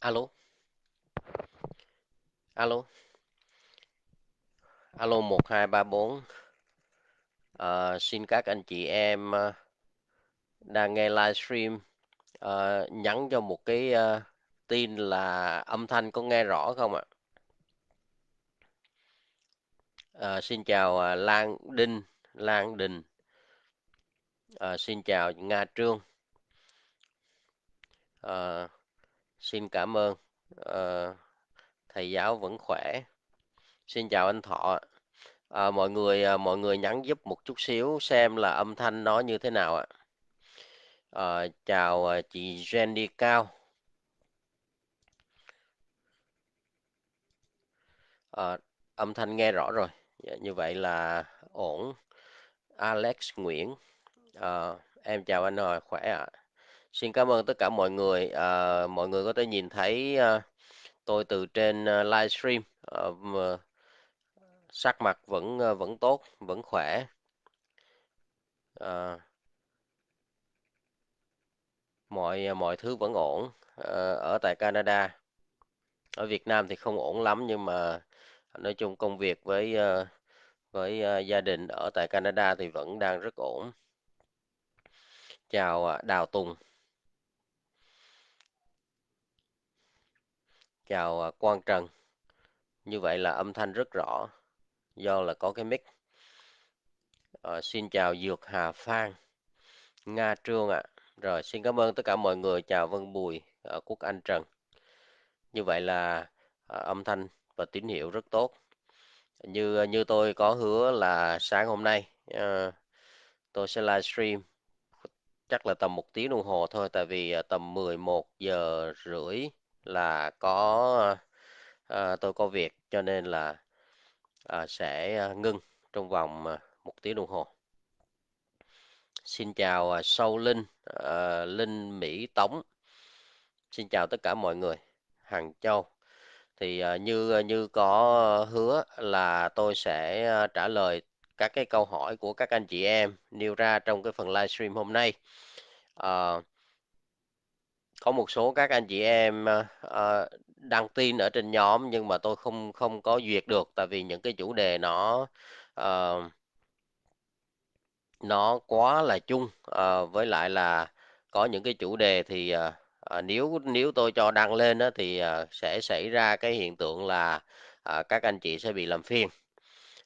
alo alo alo một hai ba bốn ờ, xin các anh chị em uh, đang nghe livestream uh, nhắn cho một cái uh, tin là âm thanh có nghe rõ không ạ uh, xin chào uh, Lan Đinh Lan Đình uh, xin chào Nga Trương uh, Xin cảm ơn. Ờ, thầy giáo vẫn khỏe. Xin chào anh Thọ. Ờ, mọi người à, mọi người nhắn giúp một chút xíu xem là âm thanh nó như thế nào ạ. Ờ, chào ờ, chị Jenny Cao. Ờ, âm thanh nghe rõ rồi. Dạ, như vậy là ổn. Alex Nguyễn. Ờ, em chào anh rồi, khỏe ạ. Xin cảm ơn tất cả mọi người. À, mọi người có thể nhìn thấy à, tôi từ trên à, ờ, livestream à, sắc mặt vẫn à, vẫn tốt, vẫn khỏe. À, mọi mọi thứ vẫn ổn à, ở tại Canada. Ở Việt Nam thì không ổn lắm nhưng mà nói chung công việc với à, với à, gia đình ở tại Canada thì vẫn đang rất ổn. Chào Đào Tùng. Chào à, Quang Trần. Như vậy là âm thanh rất rõ do là có cái mic. À, xin chào Dược Hà Phan, Nga Trương ạ. À. Rồi xin cảm ơn tất cả mọi người. Chào Vân Bùi, à, Quốc Anh Trần. Như vậy là à, âm thanh và tín hiệu rất tốt. Như à, như tôi có hứa là sáng hôm nay à, tôi sẽ livestream chắc là tầm một tiếng đồng hồ thôi tại vì à, tầm 11 giờ rưỡi là có à, tôi có việc cho nên là à, sẽ ờ, ngưng trong vòng một tiếng đồng hồ xin chào sâu linh à, linh mỹ tống xin chào tất cả mọi người hàng châu thì à, như như có hứa là tôi sẽ trả lời các cái câu hỏi của các anh chị em nêu ra trong cái phần livestream hôm nay à, có một số các anh chị em ờ, đăng tin ở trên nhóm nhưng mà tôi không không có duyệt được tại vì những cái chủ đề nó ờ, nó quá là chung ờ, với lại là có những cái chủ đề thì ờ, ờ nếu nếu tôi cho đăng lên á, thì ờ, sẽ xảy ra cái hiện tượng là ờ, các anh chị sẽ bị làm phiền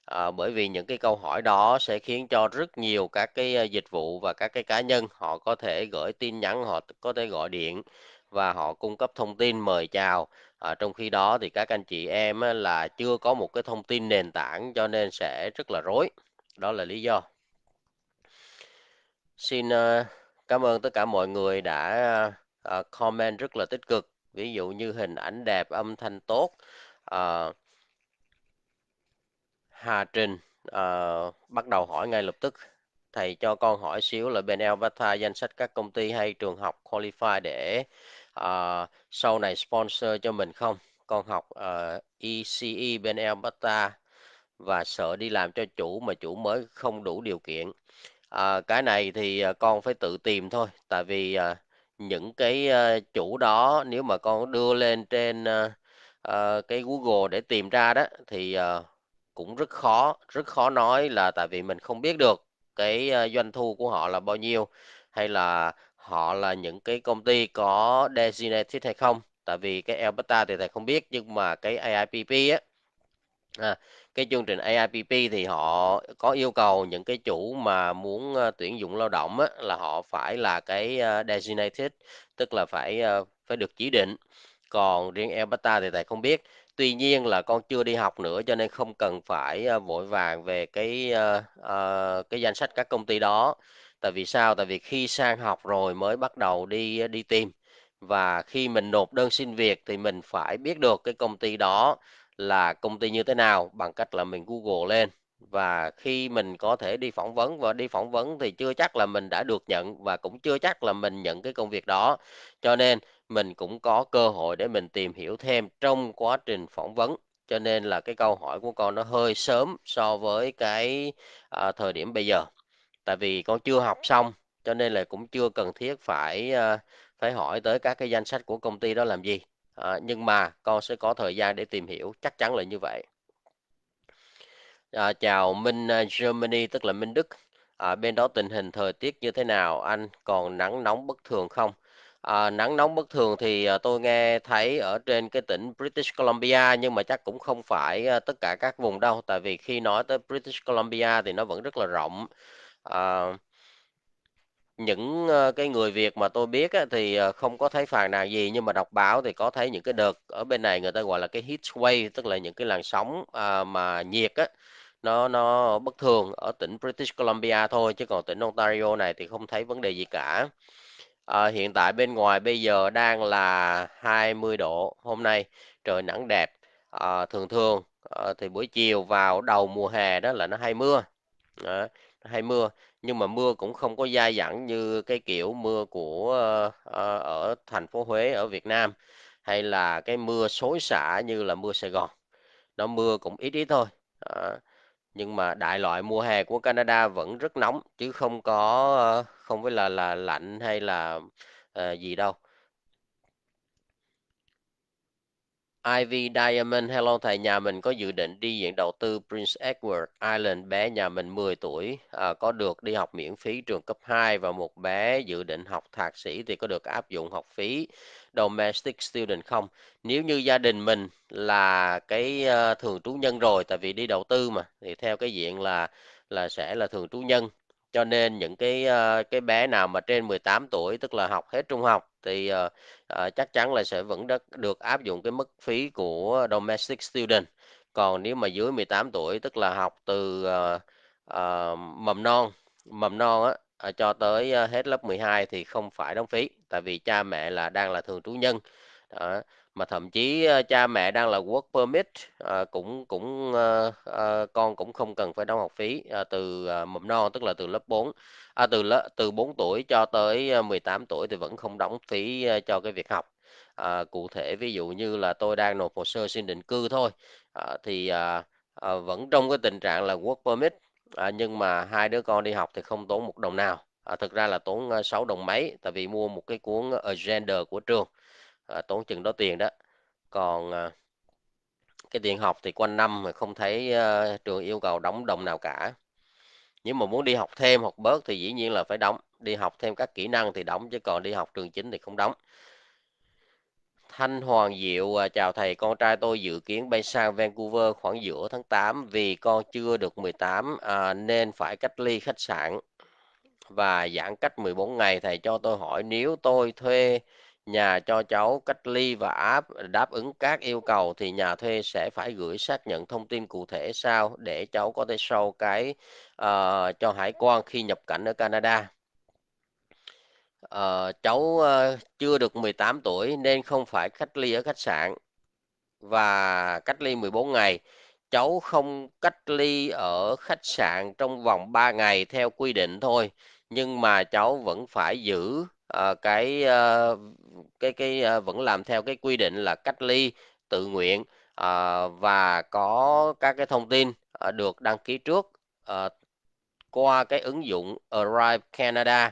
à, bởi vì những cái câu hỏi đó sẽ khiến cho rất nhiều các cái ờ, dịch vụ và các cái cá nhân họ có thể gửi tin nhắn họ có thể gọi điện và họ cung cấp thông tin mời chào à, trong khi đó thì các anh chị em là chưa có một cái thông tin nền tảng cho nên sẽ rất là rối đó là lý do xin uh, cảm ơn tất cả mọi người đã uh, comment rất là tích cực ví dụ như hình ảnh đẹp âm thanh tốt uh, Hà Trình à, bắt đầu hỏi ngay lập tức. Thầy cho con hỏi xíu là bên Alberta danh sách các công ty hay trường học qualify để à, sau này sponsor cho mình không? Con học à, ECE bên Alberta và sợ đi làm cho chủ mà chủ mới không đủ điều kiện. À, cái này thì con phải tự tìm thôi, tại vì à, những cái chủ đó nếu mà con đưa lên trên uh, cái Google để tìm ra đó thì uh, cũng rất khó rất khó nói là tại vì mình không biết được cái ờ, doanh thu của họ là bao nhiêu hay là họ là những cái công ty có designated hay không tại vì cái Alberta thì thầy không biết nhưng mà cái AIPP á à, cái chương trình AIPP thì họ có yêu cầu những cái chủ mà muốn ờ, tuyển dụng lao động á, là họ phải là cái ờ, designated tức là phải phải được chỉ định còn riêng Alberta thì thầy không biết tuy nhiên là con chưa đi học nữa cho nên không cần phải à, vội vàng về cái à, à, cái danh sách các công ty đó tại vì sao tại vì khi sang học rồi mới bắt đầu đi đi tìm và khi mình nộp đơn xin việc thì mình phải biết được cái công ty đó là công ty như thế nào bằng cách là mình google lên và khi mình có thể đi phỏng vấn và đi phỏng vấn thì chưa chắc là mình đã được nhận và cũng chưa chắc là mình nhận cái công việc đó cho nên mình cũng có cơ hội để mình tìm hiểu thêm trong quá trình phỏng vấn cho nên là cái câu hỏi của con nó hơi sớm so với cái à, thời điểm bây giờ tại vì con chưa học xong cho nên là cũng chưa cần thiết phải à, phải hỏi tới các cái danh sách của công ty đó làm gì à, nhưng mà con sẽ có thời gian để tìm hiểu chắc chắn là như vậy à, chào Minh à, Germany tức là Minh Đức à, bên đó tình hình thời tiết như thế nào anh còn nắng nóng bất thường không À, nắng nóng bất thường thì à, tôi nghe thấy ở trên cái tỉnh British Columbia nhưng mà chắc cũng không phải à, tất cả các vùng đâu tại vì khi nói tới British Columbia thì nó vẫn rất là rộng à, những à, cái người Việt mà tôi biết á, thì à, không có thấy phàn nàn gì nhưng mà đọc báo thì có thấy những cái đợt ở bên này người ta gọi là cái heat wave tức là những cái làn sóng à, mà nhiệt á nó nó bất thường ở tỉnh British Columbia thôi chứ còn tỉnh Ontario này thì không thấy vấn đề gì cả À, hiện tại bên ngoài bây giờ đang là 20 độ. Hôm nay trời nắng đẹp. À, thường thường à, thì buổi chiều vào đầu mùa hè đó là nó hay mưa. À, hay mưa nhưng mà mưa cũng không có dai dẳng như cái kiểu mưa của à, ở thành phố Huế ở Việt Nam hay là cái mưa xối xả như là mưa Sài Gòn. Nó mưa cũng ít ít thôi. À, nhưng mà đại loại mùa hè của Canada vẫn rất nóng chứ không có ờ, không phải là là lạnh hay là à, gì đâu Ivy Diamond, hello thầy, nhà mình có dự định đi diện đầu tư Prince Edward Island, bé nhà mình 10 tuổi, à, có được đi học miễn phí trường cấp 2 và một bé dự định học thạc sĩ thì có được áp dụng học phí domestic student không nếu như gia đình mình là cái ờ, thường trú nhân rồi tại vì đi đầu tư mà thì theo cái diện là là sẽ là thường trú nhân cho nên những cái ờ, cái bé nào mà trên 18 tuổi tức là học hết trung học thì uh, uh, chắc chắn là sẽ vẫn đất, được áp dụng cái mức phí của domestic student còn nếu mà dưới 18 tuổi tức là học từ uh, uh, mầm non mầm non á à, cho tới ờ, hết lớp 12 thì không phải đóng phí tại vì cha mẹ là đang là thường trú nhân đó. mà thậm chí ờ, cha mẹ đang là work permit à, cũng cũng à, à, con cũng không cần phải đóng học phí à, từ à, mầm non tức là từ lớp 4 à, từ lớp từ 4 tuổi cho tới 18 tuổi thì vẫn không đóng phí à, cho cái việc học à, cụ thể ví dụ như là tôi đang nộp hồ sơ xin định cư thôi à, thì à, à, vẫn trong cái tình trạng là work permit à, nhưng mà hai đứa con đi học thì không tốn một đồng nào à, thực ra là tốn 6 đồng mấy tại vì mua một cái cuốn agenda của trường à, tốn chừng đó tiền đó còn à, cái tiền học thì quanh năm mà không thấy à, trường yêu cầu đóng đồng nào cả nhưng mà muốn đi học thêm học bớt thì dĩ nhiên là phải đóng đi học thêm các kỹ năng thì đóng chứ còn đi học trường chính thì không đóng Thanh Hoàng Diệu à, chào thầy, con trai tôi dự kiến bay sang Vancouver khoảng giữa tháng 8 vì con chưa được 18 à, nên phải cách ly khách sạn và giãn cách 14 ngày. Thầy cho tôi hỏi nếu tôi thuê nhà cho cháu cách ly và áp đáp ứng các yêu cầu thì nhà thuê sẽ phải gửi xác nhận thông tin cụ thể sao để cháu có thể sau cái uh, cho hải quan khi nhập cảnh ở Canada Ờ, cháu ờ, chưa được 18 tuổi nên không phải cách ly ở khách sạn và cách ly 14 ngày. Cháu không cách ly ở khách sạn trong vòng 3 ngày theo quy định thôi, nhưng mà cháu vẫn phải giữ ờ, cái ờ, cái cái ờ, vẫn làm theo cái quy định là cách ly tự nguyện ờ, và có các cái thông tin ờ, được đăng ký trước ờ, qua cái ứng dụng Arrive Canada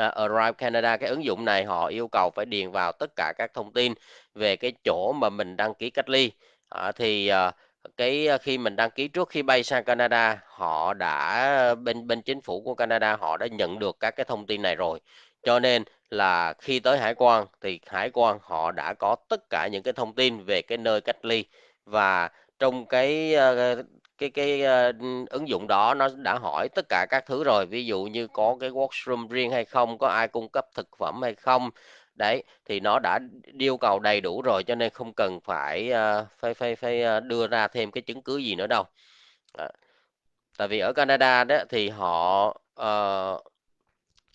uh, Arrive Canada cái ứng dụng này họ yêu cầu phải điền vào tất cả các thông tin về cái chỗ mà mình đăng ký cách ly à, thì uh, cái khi mình đăng ký trước khi bay sang Canada họ đã bên bên chính phủ của Canada họ đã nhận được các cái thông tin này rồi cho nên là khi tới hải quan thì hải quan họ đã có tất cả những cái thông tin về cái nơi cách ly và trong cái cái cái uh, ứng dụng đó nó đã hỏi tất cả các thứ rồi ví dụ như có cái washroom riêng hay không có ai cung cấp thực phẩm hay không đấy thì nó đã yêu cầu đầy đủ rồi cho nên không cần phải uh, phải phải phải ờ, đưa ra thêm cái chứng cứ gì nữa đâu à. tại vì ở Canada đó thì họ uh,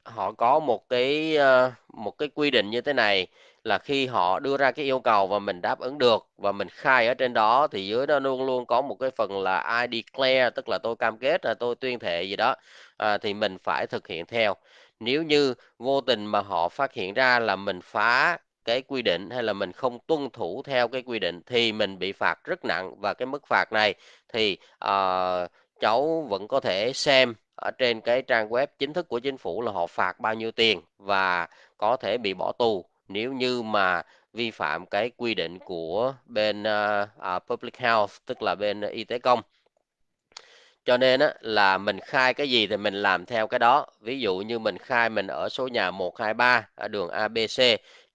họ có một cái uh, một cái quy định như thế này là khi họ đưa ra cái yêu cầu và mình đáp ứng được và mình khai ở trên đó thì dưới đó luôn luôn có một cái phần là I declare tức là tôi cam kết là tôi tuyên thệ gì đó à, thì mình phải thực hiện theo nếu như vô tình mà họ phát hiện ra là mình phá cái quy định hay là mình không tuân thủ theo cái quy định thì mình bị phạt rất nặng và cái mức phạt này thì uh, cháu vẫn có thể xem ở trên cái trang web chính thức của chính phủ là họ phạt bao nhiêu tiền và có thể bị bỏ tù nếu như mà vi phạm cái quy định của bên uh, public health tức là bên y tế công cho nên á, là mình khai cái gì thì mình làm theo cái đó ví dụ như mình khai mình ở số nhà 123 ở đường ABC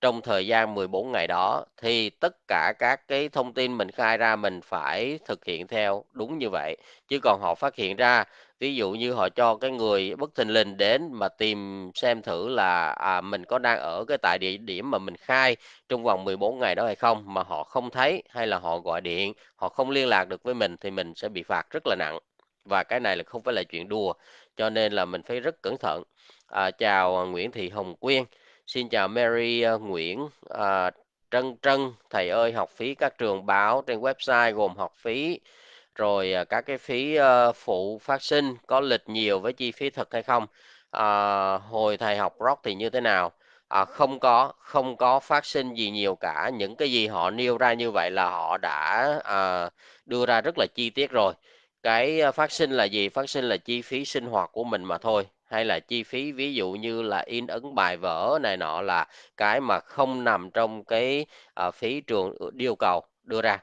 trong thời gian 14 ngày đó thì tất cả các cái thông tin mình khai ra mình phải thực hiện theo đúng như vậy chứ còn họ phát hiện ra ví dụ như họ cho cái người bất thình lình đến mà tìm xem thử là à, mình có đang ở cái tại địa điểm mà mình khai trong vòng 14 ngày đó hay không mà họ không thấy hay là họ gọi điện họ không liên lạc được với mình thì mình sẽ bị phạt rất là nặng và cái này là không phải là chuyện đùa cho nên là mình phải rất cẩn thận à, chào à, Nguyễn Thị Hồng Quyên xin chào Mary uh, Nguyễn uh, Trân Trân thầy ơi học phí các trường báo trên website gồm học phí rồi à, các cái phí ờ, phụ phát sinh có lịch nhiều với chi phí thực hay không à, hồi thầy học rock thì như thế nào à, không có không có phát sinh gì nhiều cả những cái gì họ nêu ra như vậy là họ đã à, đưa ra rất là chi tiết rồi cái phát sinh là gì phát sinh là chi phí sinh hoạt của mình mà thôi hay là chi phí ví dụ như là in ấn bài vở này nọ là cái mà không nằm trong cái à, phí trường ừ, yêu cầu đưa ra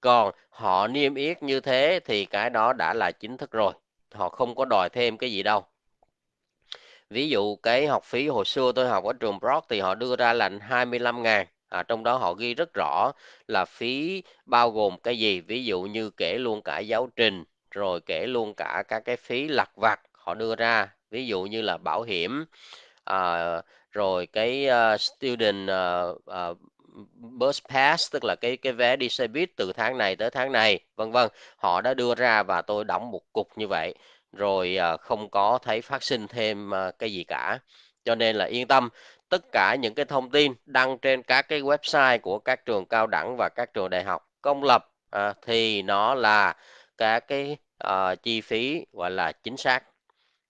còn họ niêm yết như thế thì cái đó đã là chính thức rồi họ không có đòi thêm cái gì đâu ví dụ cái học phí hồi xưa tôi học ở trường Brock thì họ đưa ra là 25 ngàn à, trong đó họ ghi rất rõ là phí bao gồm cái gì ví dụ như kể luôn cả giáo trình rồi kể luôn cả các cái phí lặt vặt họ đưa ra ví dụ như là bảo hiểm à, rồi cái uh, student uh, uh, bus pass tức là cái cái vé đi xe buýt từ tháng này tới tháng này vân vân họ đã đưa ra và tôi đóng một cục như vậy rồi ờ, không có thấy phát sinh thêm ờ, cái gì cả cho nên là yên tâm tất cả những cái thông tin đăng trên các cái website của các trường cao đẳng và các trường đại học công lập à, thì nó là các cái à, chi phí gọi là chính xác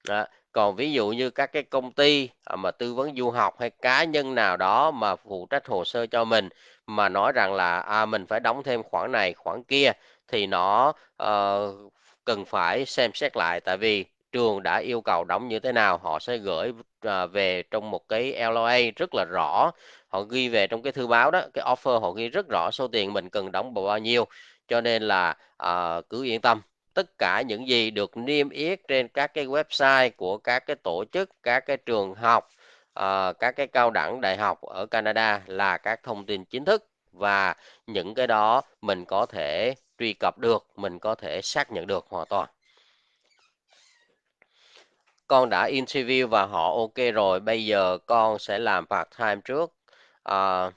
à, còn ví dụ như các cái công ty à, mà tư vấn du học hay cá nhân nào đó mà phụ trách hồ sơ cho mình mà nói rằng là à, mình phải đóng thêm khoản này khoản kia thì nó uh, cần phải xem xét lại tại vì trường đã yêu cầu đóng như thế nào họ sẽ gửi uh, về trong một cái LOA rất là rõ họ ghi về trong cái thư báo đó cái offer họ ghi rất rõ số tiền mình cần đóng bao nhiêu cho nên là uh, cứ yên tâm tất cả những gì được niêm yết trên các cái website của các cái tổ chức các cái trường học uh, các cái cao đẳng đại học ở Canada là các thông tin chính thức và những cái đó mình có thể truy cập được mình có thể xác nhận được hoàn toàn con đã interview và họ ok rồi bây giờ con sẽ làm part time trước uh,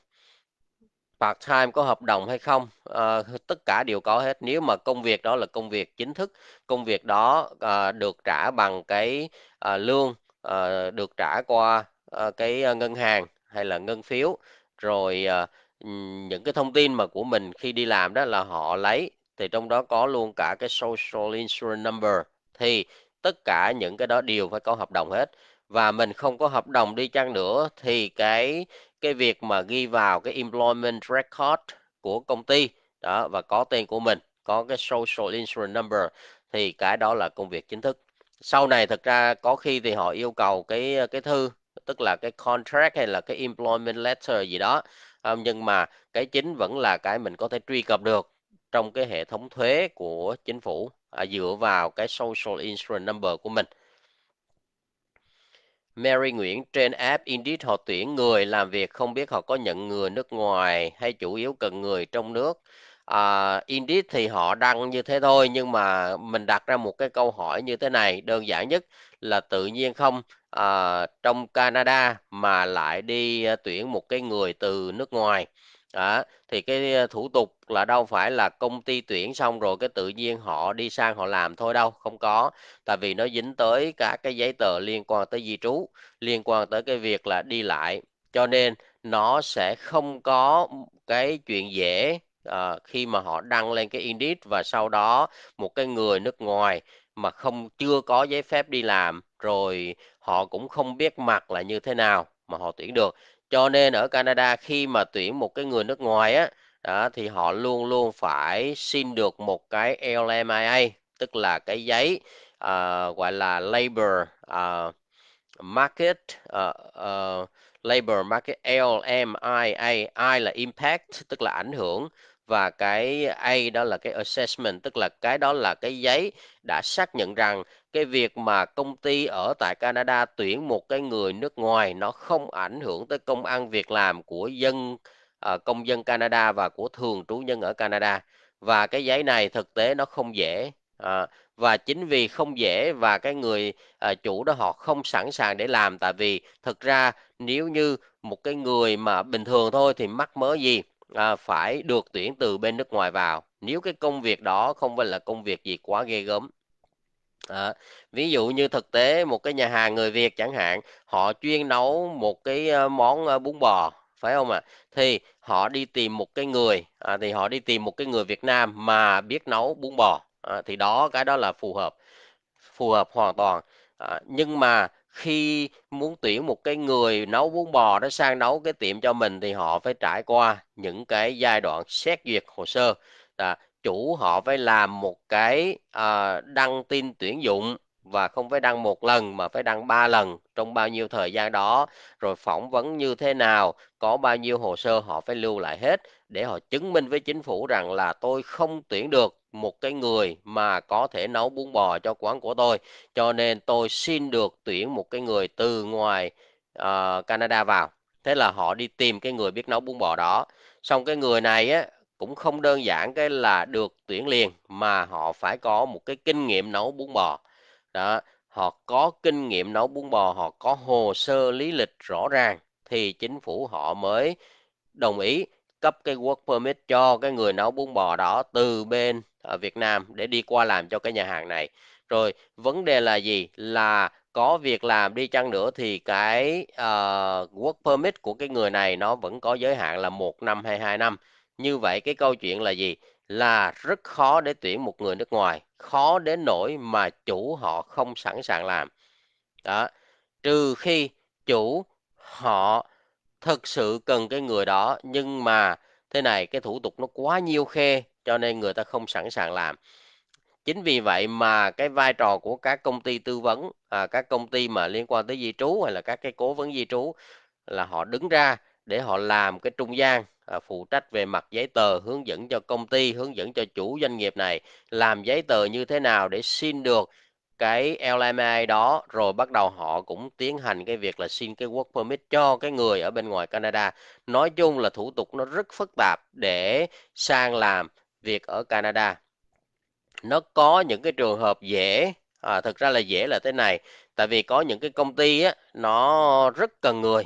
part time có hợp đồng hay không à, tất cả đều có hết nếu mà công việc đó là công việc chính thức công việc đó à, được trả bằng cái à, lương à, được trả qua à, cái ngân hàng hay là ngân phiếu rồi à, những cái thông tin mà của mình khi đi làm đó là họ lấy thì trong đó có luôn cả cái social insurance number thì tất cả những cái đó đều phải có hợp đồng hết và mình không có hợp đồng đi chăng nữa thì cái cái việc mà ghi vào cái employment record của công ty đó và có tên của mình có cái social insurance number thì cái đó là công việc chính thức sau này thực ra có khi thì họ yêu cầu cái cái thư tức là cái contract hay là cái employment letter gì đó ờ, nhưng mà cái chính vẫn là cái mình có thể truy cập được trong cái hệ thống thuế của chính phủ à, dựa vào cái social insurance number của mình Mary Nguyễn trên app Indeed họ tuyển người làm việc không biết họ có nhận người nước ngoài hay chủ yếu cần người trong nước. À, Indeed thì họ đăng như thế thôi nhưng mà mình đặt ra một cái câu hỏi như thế này đơn giản nhất là tự nhiên không à, trong Canada mà lại đi à, tuyển một cái người từ nước ngoài đó thì cái thủ tục là đâu phải là công ty tuyển xong rồi cái tự nhiên họ đi sang họ làm thôi đâu không có tại vì nó dính tới cả cái giấy tờ liên quan tới di trú liên quan tới cái việc là đi lại cho nên nó sẽ không có cái chuyện dễ à, khi mà họ đăng lên cái Indeed và sau đó một cái người nước ngoài mà không chưa có giấy phép đi làm rồi họ cũng không biết mặt là như thế nào mà họ tuyển được cho nên ở Canada khi mà tuyển một cái người nước ngoài á đó, thì họ luôn luôn phải xin được một cái LMIA tức là cái giấy uh, gọi là labor uh, market uh, uh, labor market LMIA I là impact tức là ảnh hưởng và cái A đó là cái assessment tức là cái đó là cái giấy đã xác nhận rằng cái việc mà công ty ở tại Canada tuyển một cái người nước ngoài nó không ảnh hưởng tới công ăn việc làm của dân ờ, công dân Canada và của thường trú nhân ở Canada và cái giấy này thực tế nó không dễ ờ, và chính vì không dễ và cái người ờ, chủ đó họ không sẵn sàng để làm tại vì thực ra nếu như một cái người mà bình thường thôi thì mắc mớ gì à, phải được tuyển từ bên nước ngoài vào nếu cái công việc đó không phải là công việc gì quá ghê gớm đó. Ví dụ như thực tế một cái nhà hàng người Việt chẳng hạn, họ chuyên nấu một cái món bún bò phải không ạ? À? Thì họ đi tìm một cái người à, thì họ đi tìm một cái người Việt Nam mà biết nấu bún bò à, thì đó cái đó là phù hợp. Phù hợp hoàn toàn. À, nhưng mà khi muốn tuyển một cái người nấu bún bò đó sang nấu cái tiệm cho mình thì họ phải trải qua những cái giai đoạn xét duyệt hồ sơ. À, chủ họ phải làm một cái uh, đăng tin tuyển dụng và không phải đăng một lần mà phải đăng ba lần trong bao nhiêu thời gian đó rồi phỏng vấn như thế nào có bao nhiêu hồ sơ họ phải lưu lại hết để họ chứng minh với chính phủ rằng là tôi không tuyển được một cái người mà có thể nấu bún bò cho quán của tôi cho nên tôi xin được tuyển một cái người từ ngoài uh, Canada vào thế là họ đi tìm cái người biết nấu bún bò đó xong cái người này á cũng không đơn giản cái là được tuyển liền mà họ phải có một cái kinh nghiệm nấu bún bò đó họ có kinh nghiệm nấu bún bò họ có hồ sơ lý lịch rõ ràng thì chính phủ họ mới đồng ý cấp cái work permit cho cái người nấu bún bò đó từ bên ở ờ, Việt Nam để đi qua làm cho cái nhà hàng này rồi vấn đề là gì là có việc làm đi chăng nữa thì cái uh, work permit của cái người này nó vẫn có giới hạn là một năm hay hai năm như vậy cái câu chuyện là gì là rất khó để tuyển một người nước ngoài khó đến nỗi mà chủ họ không sẵn sàng làm đó trừ khi chủ họ thực sự cần cái người đó nhưng mà thế này cái thủ tục nó quá nhiều khe cho nên người ta không sẵn sàng làm chính vì vậy mà cái vai trò của các công ty tư vấn à, các công ty mà liên quan tới di trú hay là các cái cố vấn di trú là họ đứng ra để họ làm cái trung gian à, phụ trách về mặt giấy tờ hướng dẫn cho công ty hướng dẫn cho chủ doanh nghiệp này làm giấy tờ như thế nào để xin được cái LMI đó rồi bắt đầu họ cũng tiến hành cái việc là xin cái work permit cho cái người ở bên ngoài Canada. Nói chung là thủ tục nó rất phức tạp để sang làm việc ở Canada. Nó có những cái trường hợp dễ, à, thực ra là dễ là thế này, tại vì có những cái công ty á, nó rất cần người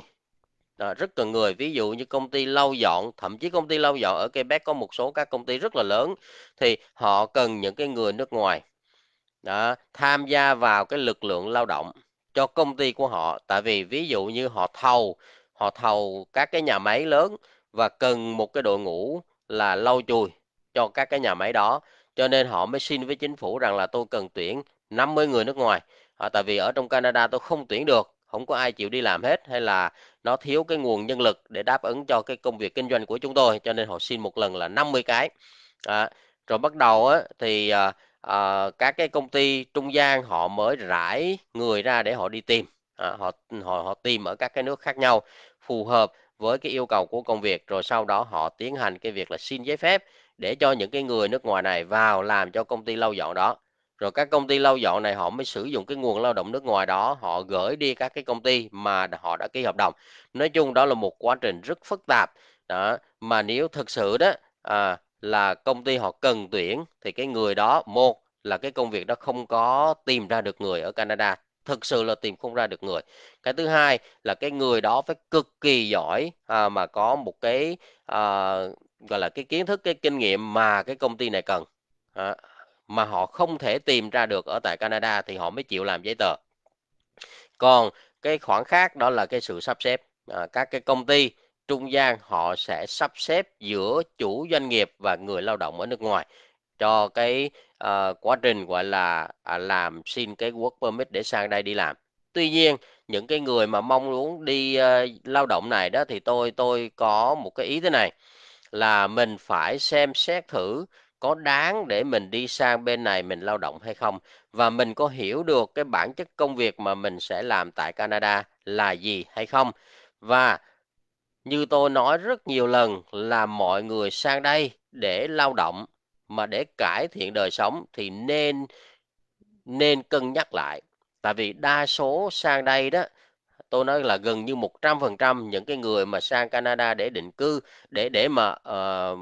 à, rất cần người ví dụ như công ty lau dọn thậm chí công ty lau dọn ở Quebec có một số các công ty rất là lớn thì họ cần những cái người nước ngoài đó, tham gia vào cái lực lượng lao động cho công ty của họ tại vì ví dụ như họ thầu họ thầu các cái nhà máy lớn và cần một cái đội ngũ là lau chùi cho các cái nhà máy đó cho nên họ mới xin với chính phủ rằng là tôi cần tuyển 50 người nước ngoài à, tại vì ở trong Canada tôi không tuyển được không có ai chịu đi làm hết hay là nó thiếu cái nguồn nhân lực để đáp ứng cho cái công việc kinh doanh của chúng tôi cho nên họ xin một lần là 50 cái à, rồi bắt đầu á, thì à, à, các cái công ty trung gian họ mới rải người ra để họ đi tìm à, họ họ họ tìm ở các cái nước khác nhau phù hợp với cái yêu cầu của công việc rồi sau đó họ tiến hành cái việc là xin giấy phép để cho những cái người nước ngoài này vào làm cho công ty lau dọn đó rồi các công ty lao dọn này họ mới sử dụng cái nguồn lao động nước ngoài đó họ gửi đi các cái công ty mà họ đã ký hợp đồng nói chung đó là một quá trình rất phức tạp đó mà nếu thực sự đó à, là công ty họ cần tuyển thì cái người đó một là cái công việc đó không có tìm ra được người ở Canada thực sự là tìm không ra được người cái thứ hai là cái người đó phải cực kỳ giỏi à, mà có một cái à, gọi là cái kiến thức cái kinh nghiệm mà cái công ty này cần à, mà họ không thể tìm ra được ở tại Canada thì họ mới chịu làm giấy tờ còn cái khoản khác đó là cái sự sắp xếp à, các cái công ty trung gian họ sẽ sắp xếp giữa chủ doanh nghiệp và người lao động ở nước ngoài cho cái uh, quá trình gọi là à, làm xin cái work permit để sang đây đi làm tuy nhiên những cái người mà mong muốn đi uh, lao động này đó thì tôi tôi có một cái ý thế này là mình phải xem xét thử có đáng để mình đi sang bên này mình lao động hay không và mình có hiểu được cái bản chất công việc mà mình sẽ làm tại Canada là gì hay không và như tôi nói rất nhiều lần là mọi người sang đây để lao động mà để cải thiện đời sống thì nên nên cân nhắc lại tại vì đa số sang đây đó tôi nói là gần như 100% những cái người mà sang Canada để định cư để để mà uh,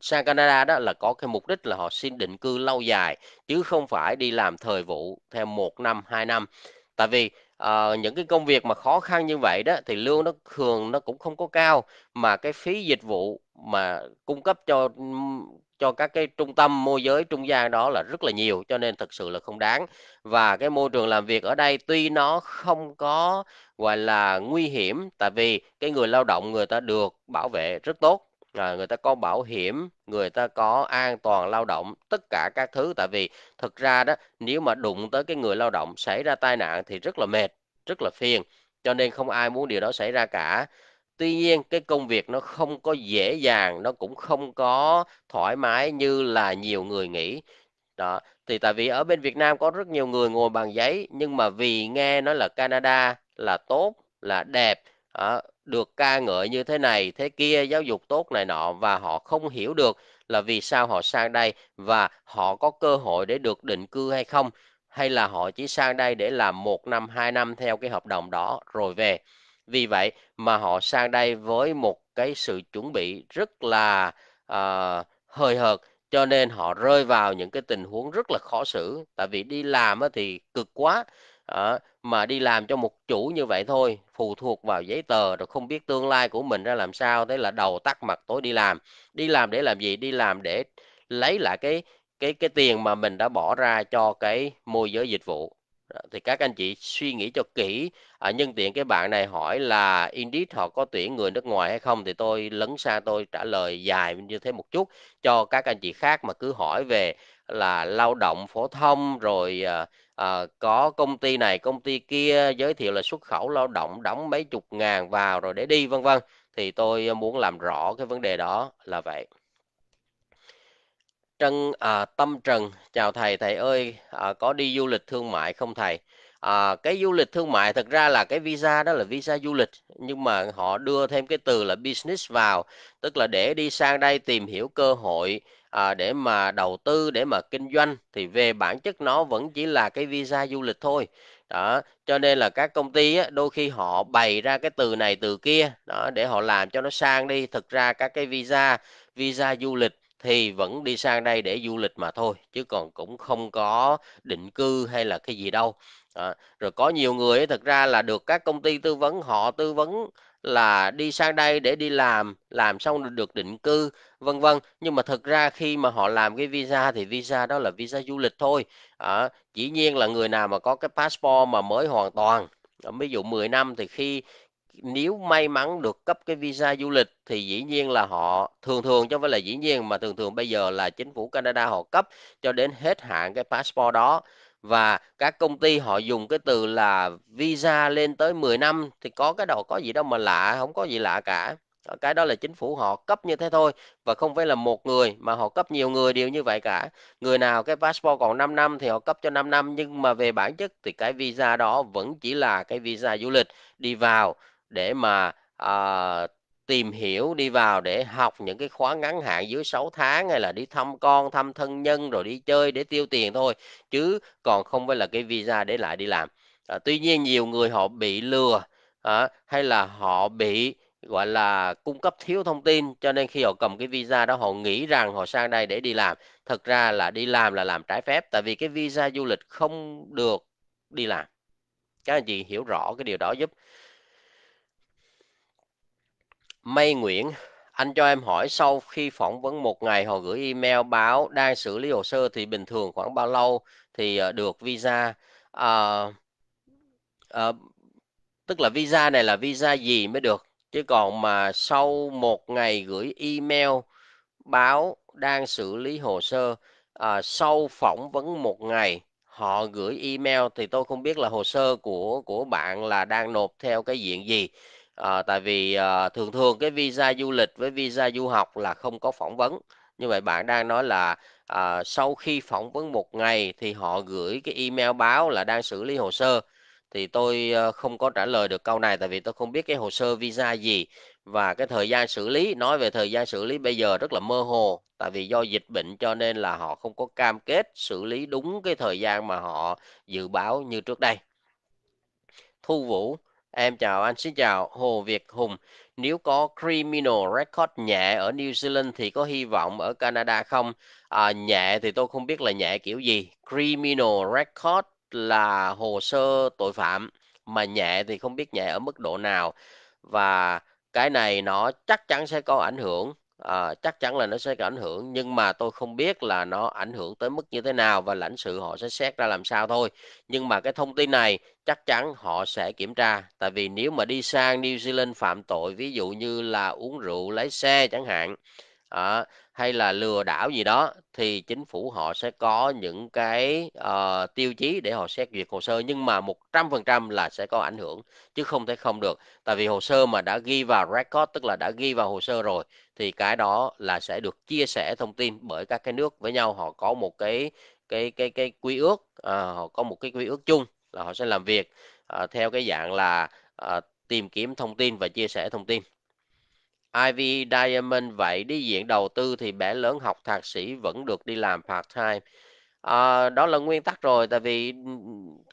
sang Canada đó là có cái mục đích là họ xin định cư lâu dài chứ không phải đi làm thời vụ theo một năm hai năm tại vì uh, những cái công việc mà khó khăn như vậy đó thì lương nó thường nó cũng không có cao mà cái phí dịch vụ mà cung cấp cho cho các cái trung tâm môi giới trung gian đó là rất là nhiều cho nên thực sự là không đáng và cái môi trường làm việc ở đây tuy nó không có gọi là nguy hiểm tại vì cái người lao động người ta được bảo vệ rất tốt à, người ta có bảo hiểm người ta có an toàn lao động tất cả các thứ tại vì thực ra đó nếu mà đụng tới cái người lao động xảy ra tai nạn thì rất là mệt rất là phiền cho nên không ai muốn điều đó xảy ra cả tuy nhiên cái công việc nó không có dễ dàng nó cũng không có thoải mái như là nhiều người nghĩ đó thì tại vì ở bên Việt Nam có rất nhiều người ngồi bằng giấy nhưng mà vì nghe nói là Canada là tốt là đẹp à, được ca ngợi như thế này thế kia giáo dục tốt này nọ và họ không hiểu được là vì sao họ sang đây và họ có cơ hội để được định cư hay không hay là họ chỉ sang đây để làm một năm hai năm theo cái hợp đồng đó rồi về vì vậy mà họ sang đây với một cái sự chuẩn bị rất là uh, ờ, hơi hợt cho nên họ rơi vào những cái tình huống rất là khó xử tại vì đi làm thì cực quá đó. mà đi làm cho một chủ như vậy thôi phụ thuộc vào giấy tờ rồi không biết tương lai của mình ra làm sao thế là đầu tắt mặt tối đi làm đi làm để làm gì đi làm để lấy lại cái cái cái tiền mà mình đã bỏ ra cho cái môi giới dịch vụ thì các anh chị suy nghĩ cho kỹ à, nhân tiện cái bạn này hỏi là Indeed họ có tuyển người nước ngoài hay không thì tôi lấn xa tôi trả lời dài như thế một chút cho các anh chị khác mà cứ hỏi về là lao động phổ thông rồi à, à, có công ty này công ty kia giới thiệu là xuất khẩu lao động đóng mấy chục ngàn vào rồi để đi vân vân thì tôi muốn làm rõ cái vấn đề đó là vậy Trân à, Tâm Trần chào thầy thầy ơi à, có đi du lịch thương mại không thầy à, cái du lịch thương mại thật ra là cái visa đó là visa du lịch nhưng mà họ đưa thêm cái từ là business vào tức là để đi sang đây tìm hiểu cơ hội à, để mà đầu tư để mà kinh doanh thì về bản chất nó vẫn chỉ là cái visa du lịch thôi đó cho nên là các công ty á, đôi khi họ bày ra cái từ này từ kia đó để họ làm cho nó sang đi thực ra các cái visa visa du lịch thì vẫn đi sang đây để du lịch mà thôi chứ còn cũng không có định cư hay là cái gì đâu à, rồi có nhiều người ấy, thực ra là được các công ty tư vấn họ tư vấn là đi sang đây để đi làm làm xong được định cư vân vân nhưng mà thực ra khi mà họ làm cái visa thì visa đó là visa du lịch thôi à, dĩ nhiên là người nào mà có cái passport mà mới hoàn toàn ờ, ví dụ 10 năm thì khi nếu may mắn được cấp cái visa du lịch thì dĩ nhiên là họ thường thường chứ không phải là dĩ nhiên mà thường thường bây giờ là chính phủ Canada họ cấp cho đến hết hạn cái passport đó và các công ty họ dùng cái từ là visa lên tới 10 năm thì có cái đầu có gì đâu mà lạ không có gì lạ cả cái đó là chính phủ họ cấp như thế thôi và không phải là một người mà họ cấp nhiều người đều như vậy cả người nào cái passport còn 5 năm thì họ cấp cho 5 năm nhưng mà về bản chất thì cái visa đó vẫn chỉ là cái visa du lịch đi vào để mà à, tìm hiểu đi vào để học những cái khóa ngắn hạn dưới 6 tháng hay là đi thăm con thăm thân nhân rồi đi chơi để tiêu tiền thôi chứ còn không phải là cái visa để lại đi làm à, tuy nhiên nhiều người họ bị lừa à, hay là họ bị gọi là cung cấp thiếu thông tin cho nên khi họ cầm cái visa đó họ nghĩ rằng họ sang đây để đi làm thật ra là đi làm là làm trái phép tại vì cái visa du lịch không được đi làm các anh chị hiểu rõ cái điều đó giúp May Nguyễn, anh cho em hỏi sau khi phỏng vấn một ngày họ gửi email báo đang xử lý hồ sơ thì bình thường khoảng bao lâu thì ờ, được visa? À, à, tức là visa này là visa gì mới được? Chứ còn mà sau một ngày gửi email báo đang xử lý hồ sơ à, sau phỏng vấn một ngày họ gửi email thì tôi không biết là hồ sơ của của bạn là đang nộp theo cái diện gì à, tại vì à, thường thường cái visa du lịch với visa du học là không có phỏng vấn như vậy bạn đang nói là à, sau khi phỏng vấn một ngày thì họ gửi cái email báo là đang xử lý hồ sơ thì tôi không có trả lời được câu này tại vì tôi không biết cái hồ sơ visa gì và cái thời gian xử lý nói về thời gian xử lý bây giờ rất là mơ hồ tại vì do dịch bệnh cho nên là họ không có cam kết xử lý đúng cái thời gian mà họ dự báo như trước đây Thu Vũ Em chào anh, xin chào Hồ Việt Hùng. Nếu có criminal record nhẹ ở New Zealand thì có hy vọng ở Canada không? À, nhẹ thì tôi không biết là nhẹ kiểu gì. Criminal record là hồ sơ tội phạm mà nhẹ thì không biết nhẹ ở mức độ nào và cái này nó chắc chắn sẽ có ảnh hưởng à, chắc chắn là nó sẽ có ảnh hưởng nhưng mà tôi không biết là nó ảnh hưởng tới mức như thế nào và lãnh sự họ sẽ xét ra làm sao thôi nhưng mà cái thông tin này chắc chắn họ sẽ kiểm tra tại vì nếu mà đi sang New Zealand phạm tội ví dụ như là uống rượu lái xe chẳng hạn à, hay là lừa đảo gì đó thì chính phủ họ sẽ có những cái uh, tiêu chí để họ xét duyệt hồ sơ nhưng mà 100% là sẽ có ảnh hưởng chứ không thể không được tại vì hồ sơ mà đã ghi vào record tức là đã ghi vào hồ sơ rồi thì cái đó là sẽ được chia sẻ thông tin bởi các cái nước với nhau họ có một cái cái cái cái quy ước à, họ có một cái quy ước chung là họ sẽ làm việc à, theo cái dạng là à, tìm kiếm thông tin và chia sẻ thông tin Ivy Diamond vậy đi diện đầu tư thì bé lớn học thạc sĩ vẫn được đi làm part time à, đó là nguyên tắc rồi tại vì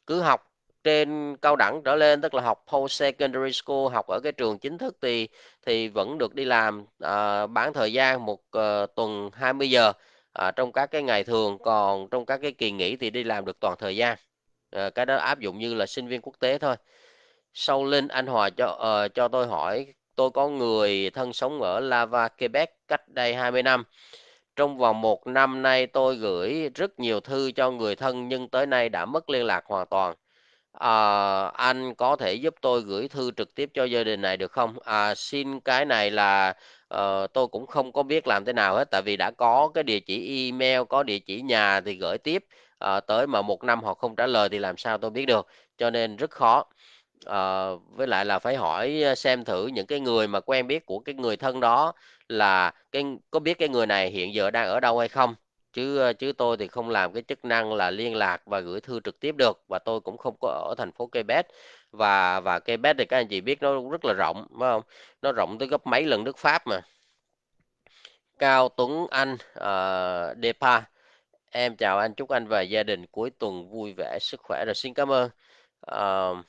cứ học trên cao đẳng trở lên tức là học post secondary school học ở cái trường chính thức thì thì vẫn được đi làm à, bán thời gian một à, tuần 20 giờ à, trong các cái ngày thường còn trong các cái kỳ nghỉ thì đi làm được toàn thời gian à, cái đó áp dụng như là sinh viên quốc tế thôi sau linh anh hòa cho uh, cho tôi hỏi Tôi có người thân sống ở Lava, Quebec cách đây 20 năm. Trong vòng một năm nay tôi gửi rất nhiều thư cho người thân nhưng tới nay đã mất liên lạc hoàn toàn. À, anh có thể giúp tôi gửi thư trực tiếp cho gia đình này được không? À, xin cái này là uh, tôi cũng không có biết làm thế nào hết tại vì đã có cái địa chỉ email, có địa chỉ nhà thì gửi tiếp. À, tới mà một năm họ không trả lời thì làm sao tôi biết được. Cho nên rất khó. Ờ, với lại là phải hỏi xem thử những cái người mà quen biết của cái người thân đó là cái có biết cái người này hiện giờ đang ở đâu hay không chứ chứ tôi thì không làm cái chức năng là liên lạc và gửi thư trực tiếp được và tôi cũng không có ở thành phố Quebec và và Quebec thì các anh chị biết nó rất là rộng phải không nó rộng tới gấp mấy lần nước Pháp mà Cao Tuấn Anh uh, Depa em chào anh chúc anh và gia đình cuối tuần vui vẻ sức khỏe rồi xin cảm ơn uh,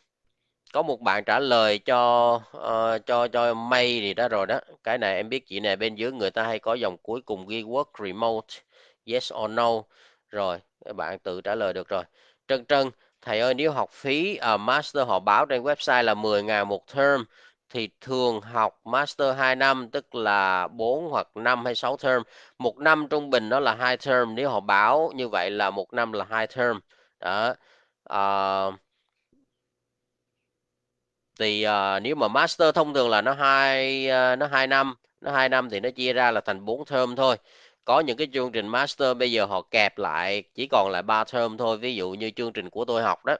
có một bạn trả lời cho uh, cho cho May thì đó rồi đó cái này em biết chị này bên dưới người ta hay có dòng cuối cùng ghi work remote yes or no rồi các bạn tự trả lời được rồi Trân Trân thầy ơi nếu học phí uh, master họ báo trên website là 10 ngàn một term thì thường học master 2 năm tức là 4 hoặc 5 hay 6 term một năm trung bình nó là hai term nếu họ báo như vậy là một năm là hai term đó uh, thì uh, nếu mà master thông thường là nó hai uh, nó hai năm nó hai năm thì nó chia ra là thành bốn term thôi có những cái chương trình master bây giờ họ kẹp lại chỉ còn lại ba term thôi ví dụ như chương trình của tôi học đó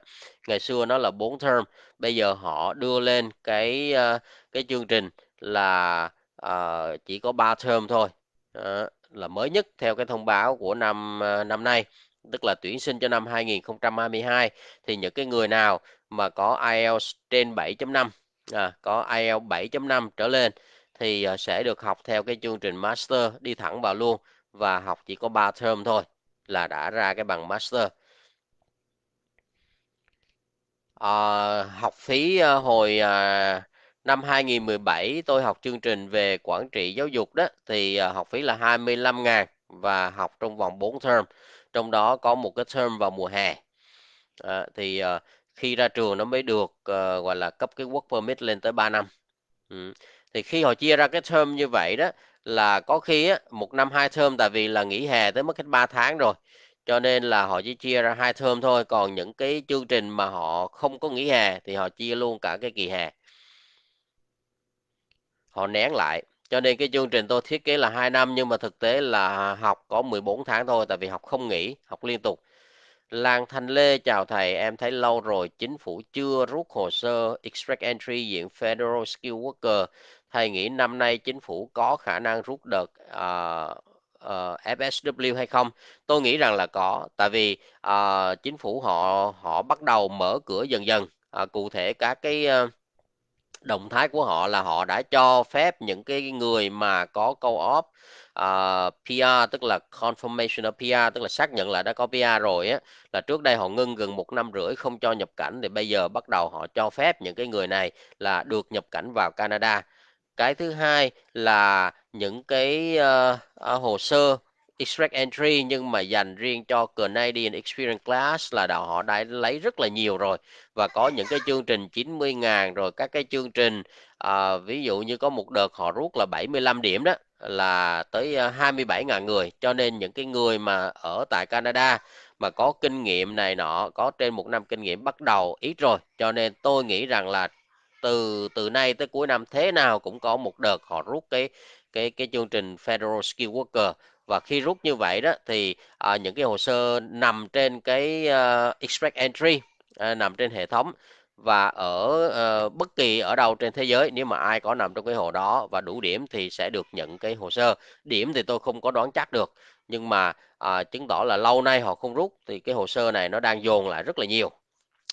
ngày xưa nó là bốn term bây giờ họ đưa lên cái uh, cái chương trình là uh, chỉ có ba term thôi uh, là mới nhất theo cái thông báo của năm uh, năm nay tức là tuyển sinh cho năm 2022 thì những cái người nào mà có IELTS trên 7.5 à, có IELTS 7.5 trở lên thì à, sẽ được học theo cái chương trình master đi thẳng vào luôn và học chỉ có 3 term thôi là đã ra cái bằng master à, học phí à, hồi à, năm 2017 tôi học chương trình về quản trị giáo dục đó thì à, học phí là 25 ngàn và học trong vòng 4 term trong đó có một cái term vào mùa hè à, thì à, khi ra trường nó mới được uh, gọi là cấp cái work permit lên tới 3 năm ừ. thì khi họ chia ra cái term như vậy đó là có khi á, một năm hai term tại vì là nghỉ hè tới mức hết 3 tháng rồi cho nên là họ chỉ chia ra hai term thôi còn những cái chương trình mà họ không có nghỉ hè thì họ chia luôn cả cái kỳ hè họ nén lại cho nên cái chương trình tôi thiết kế là hai năm nhưng mà thực tế là học có 14 tháng thôi tại vì học không nghỉ học liên tục Lan Thanh Lê chào thầy, em thấy lâu rồi chính phủ chưa rút hồ sơ Extract Entry diện Federal skill Worker. Thầy nghĩ năm nay chính phủ có khả năng rút đợt uh, ờ, uh, ờ, FSW hay không? Tôi nghĩ rằng là có, tại vì uh, chính phủ họ họ bắt đầu mở cửa dần dần. Uh, cụ thể các cái uh, động thái của họ là họ đã cho phép những cái người mà có câu op uh, ờ, PR tức là confirmation of PR tức là xác nhận là đã có PR rồi á là trước đây họ ngưng gần một năm rưỡi không cho nhập cảnh thì bây giờ bắt đầu họ cho phép những cái người này là được nhập cảnh vào Canada cái thứ hai là những cái uh, hồ sơ extract entry nhưng mà dành riêng cho Canadian Experience Class là đạo họ đã lấy rất là nhiều rồi và có những cái chương trình 90 ngàn rồi các cái chương trình à, ví dụ như có một đợt họ rút là 75 điểm đó là tới 27 ờ, ngàn người cho nên những cái người mà ở tại Canada mà có kinh nghiệm này nọ có trên một năm kinh nghiệm bắt đầu ít rồi cho nên tôi nghĩ rằng là từ từ nay tới cuối năm thế nào cũng có một đợt họ rút cái cái cái chương trình Federal Skill Worker và khi rút như vậy đó thì à, những cái hồ sơ nằm trên cái uh, extract entry uh, nằm trên hệ thống và ở uh, bất kỳ ở đâu trên thế giới nếu mà ai có nằm trong cái hồ đó và đủ điểm thì sẽ được nhận cái hồ sơ điểm thì tôi không có đoán chắc được nhưng mà à, chứng tỏ là lâu nay họ không rút thì cái hồ sơ này nó đang dồn lại rất là nhiều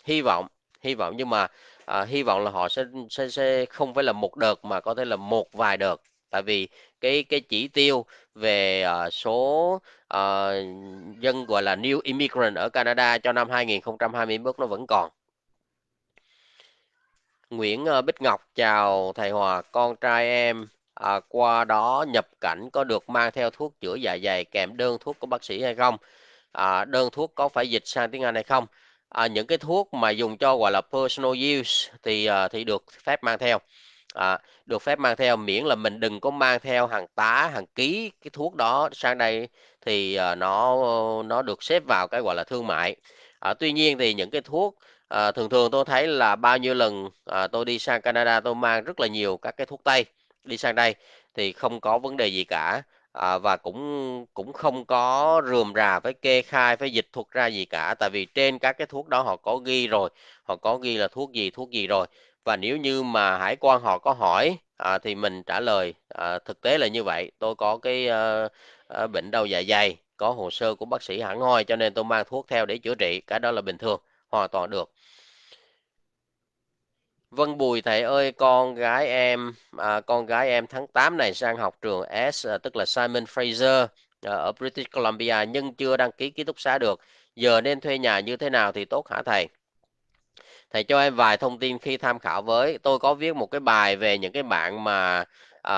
hy vọng hy vọng nhưng mà à, hy vọng là họ sẽ, sẽ sẽ không phải là một đợt mà có thể là một vài đợt tại vì cái cái chỉ tiêu về uh, số uh, dân gọi là new immigrant ở Canada cho năm 2021 nó vẫn còn. Nguyễn ờ, Bích Ngọc chào thầy Hòa, con trai em à, qua đó nhập cảnh có được mang theo thuốc chữa dạ dày kèm đơn thuốc của bác sĩ hay không? À, đơn thuốc có phải dịch sang tiếng Anh hay không? À, những cái thuốc mà dùng cho gọi là personal use thì thì được phép mang theo à, được phép mang theo miễn là mình đừng có mang theo hàng tá hàng ký cái thuốc đó sang đây thì à, nó nó được xếp vào cái gọi là thương mại à, tuy nhiên thì những cái thuốc à, thường thường tôi thấy là bao nhiêu lần à, tôi đi sang Canada tôi mang rất là nhiều các cái thuốc tây đi sang đây thì không có vấn đề gì cả à, và cũng cũng không có rườm rà với kê khai với dịch thuật ra gì cả tại vì trên các cái thuốc đó họ có ghi rồi họ có ghi là thuốc gì thuốc gì rồi và nếu như mà hải quan họ có hỏi à, thì mình trả lời à, thực tế là như vậy tôi có cái à, à, bệnh đau dạ dày có hồ sơ của bác sĩ hẳn hoi cho nên tôi mang thuốc theo để chữa trị cái đó là bình thường hoàn toàn được Vân Bùi thầy ơi con gái em à, con gái em tháng 8 này sang học trường S à, tức là Simon Fraser à, ở British Columbia nhưng chưa đăng ký ký túc xá được giờ nên thuê nhà như thế nào thì tốt hả thầy thầy cho em vài thông tin khi tham khảo với tôi có viết một cái bài về những cái bạn mà à,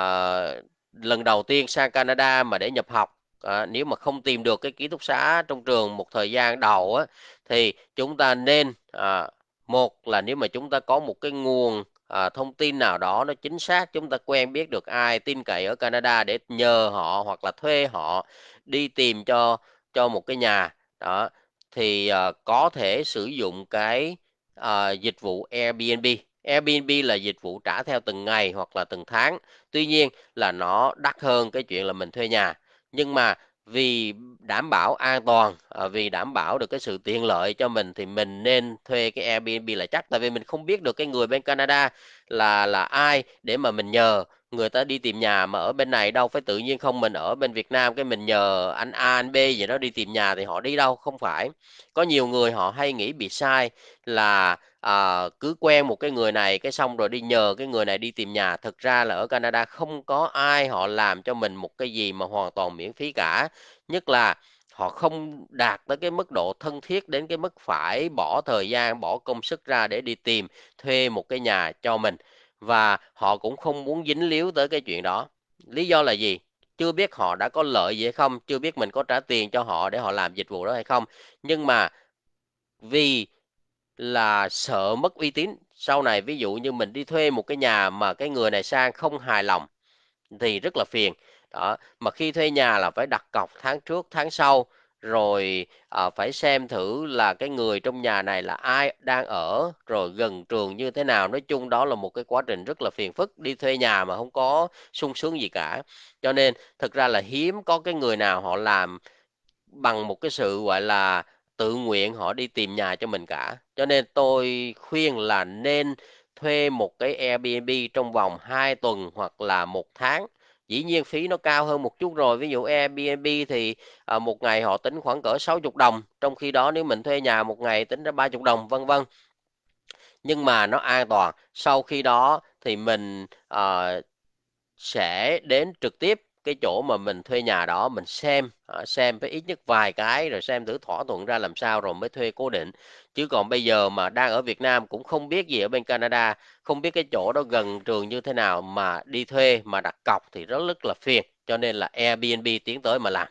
lần đầu tiên sang Canada mà để nhập học à, nếu mà không tìm được cái ký túc xá trong trường một thời gian đầu á, thì chúng ta nên à, một là nếu mà chúng ta có một cái nguồn à, thông tin nào đó nó chính xác chúng ta quen biết được ai tin cậy ở Canada để nhờ họ hoặc là thuê họ đi tìm cho cho một cái nhà đó thì à, có thể sử dụng cái uh, dịch vụ Airbnb Airbnb là dịch vụ trả theo từng ngày hoặc là từng tháng tuy nhiên là nó đắt hơn cái chuyện là mình thuê nhà nhưng mà vì đảm bảo an toàn ờ, vì đảm bảo được cái sự tiện lợi cho mình thì mình nên thuê cái Airbnb là chắc tại vì mình không biết được cái người bên Canada là là ai để mà mình nhờ người ta đi tìm nhà mà ở bên này đâu phải tự nhiên không mình ở bên Việt Nam cái mình nhờ anh A anh B gì đó đi tìm nhà thì họ đi đâu không phải có nhiều người họ hay nghĩ bị sai là à, cứ quen một cái người này cái xong rồi đi nhờ cái người này đi tìm nhà thực ra là ở Canada không có ai họ làm cho mình một cái gì mà hoàn toàn miễn phí cả nhất là họ không đạt tới cái mức độ thân thiết đến cái mức phải bỏ thời gian bỏ công sức ra để đi tìm thuê một cái nhà cho mình và họ cũng không muốn dính líu tới cái chuyện đó lý do là gì chưa biết họ đã có lợi gì hay không chưa biết mình có trả tiền cho họ để họ làm dịch vụ đó hay không nhưng mà vì là sợ mất uy tín sau này ví dụ như mình đi thuê một cái nhà mà cái người này sang không hài lòng thì rất là phiền đó mà khi thuê nhà là phải đặt cọc tháng trước tháng sau rồi à, phải xem thử là cái người trong nhà này là ai đang ở rồi gần trường như thế nào nói chung đó là một cái quá trình rất là phiền phức đi thuê nhà mà không có sung sướng gì cả cho nên thực ra là hiếm có cái người nào họ làm bằng một cái sự gọi là tự nguyện họ đi tìm nhà cho mình cả cho nên tôi khuyên là nên thuê một cái Airbnb trong vòng 2 tuần hoặc là một tháng dĩ nhiên phí nó cao hơn một chút rồi ví dụ Airbnb thì à, một ngày họ tính khoảng cỡ 60 đồng trong khi đó nếu mình thuê nhà một ngày tính ra 30 đồng vân vân nhưng mà nó an toàn sau khi đó thì mình à, sẽ đến trực tiếp cái chỗ mà mình thuê nhà đó mình xem xem với ít nhất vài cái rồi xem thử thỏa thuận ra làm sao rồi mới thuê cố định chứ còn bây giờ mà đang ở Việt Nam cũng không biết gì ở bên Canada không biết cái chỗ đó gần trường như thế nào mà đi thuê mà đặt cọc thì rất rất là phiền cho nên là Airbnb tiến tới mà làm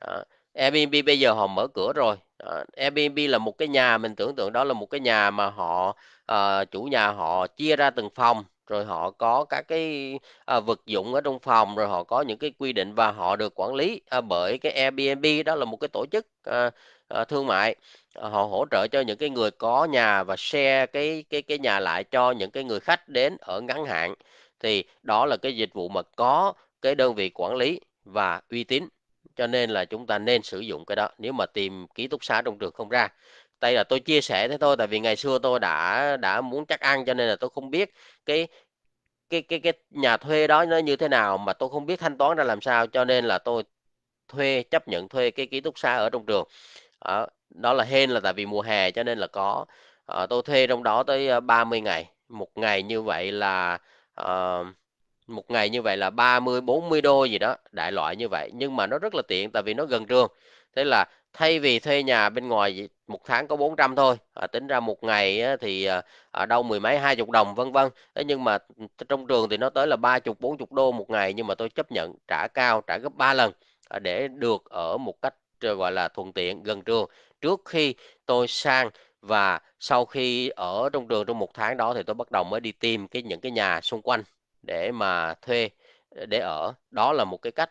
đó. Airbnb bây giờ họ mở cửa rồi đó. Airbnb là một cái nhà mình tưởng tượng đó là một cái nhà mà họ uh, chủ nhà họ chia ra từng phòng rồi họ có các cái à, vật dụng ở trong phòng rồi họ có những cái quy định và họ được quản lý à, bởi cái Airbnb đó là một cái tổ chức à, à, thương mại à, họ hỗ trợ cho những cái người có nhà và share cái cái cái nhà lại cho những cái người khách đến ở ngắn hạn thì đó là cái dịch vụ mà có cái đơn vị quản lý và uy tín cho nên là chúng ta nên sử dụng cái đó nếu mà tìm ký túc xá trong trường không ra đây là tôi chia sẻ thế thôi tại vì ngày xưa tôi đã đã muốn chắc ăn cho nên là tôi không biết cái cái cái cái nhà thuê đó nó như thế nào mà tôi không biết thanh toán ra làm sao cho nên là tôi thuê chấp nhận thuê cái ký túc xá ở trong trường à, đó là hên là tại vì mùa hè cho nên là có à, tôi thuê trong đó tới 30 ờ, ngày một ngày như vậy là à, một ngày như vậy là 30 40 đô gì đó đại loại như vậy nhưng mà nó rất là tiện tại vì nó gần trường thế là thay vì thuê nhà bên ngoài một tháng có 400 thôi à, tính ra một ngày thì à, ở đâu mười mấy hai chục đồng vân vân thế nhưng mà trong trường thì nó tới là ba chục bốn chục đô một ngày nhưng mà tôi chấp nhận trả cao trả gấp 3 lần à, để được ở một cách ờ, gọi là thuận tiện gần trường trước khi tôi sang và sau khi ở trong trường trong một tháng đó thì tôi bắt đầu mới đi tìm cái những cái nhà xung quanh để mà thuê để ở đó là một cái cách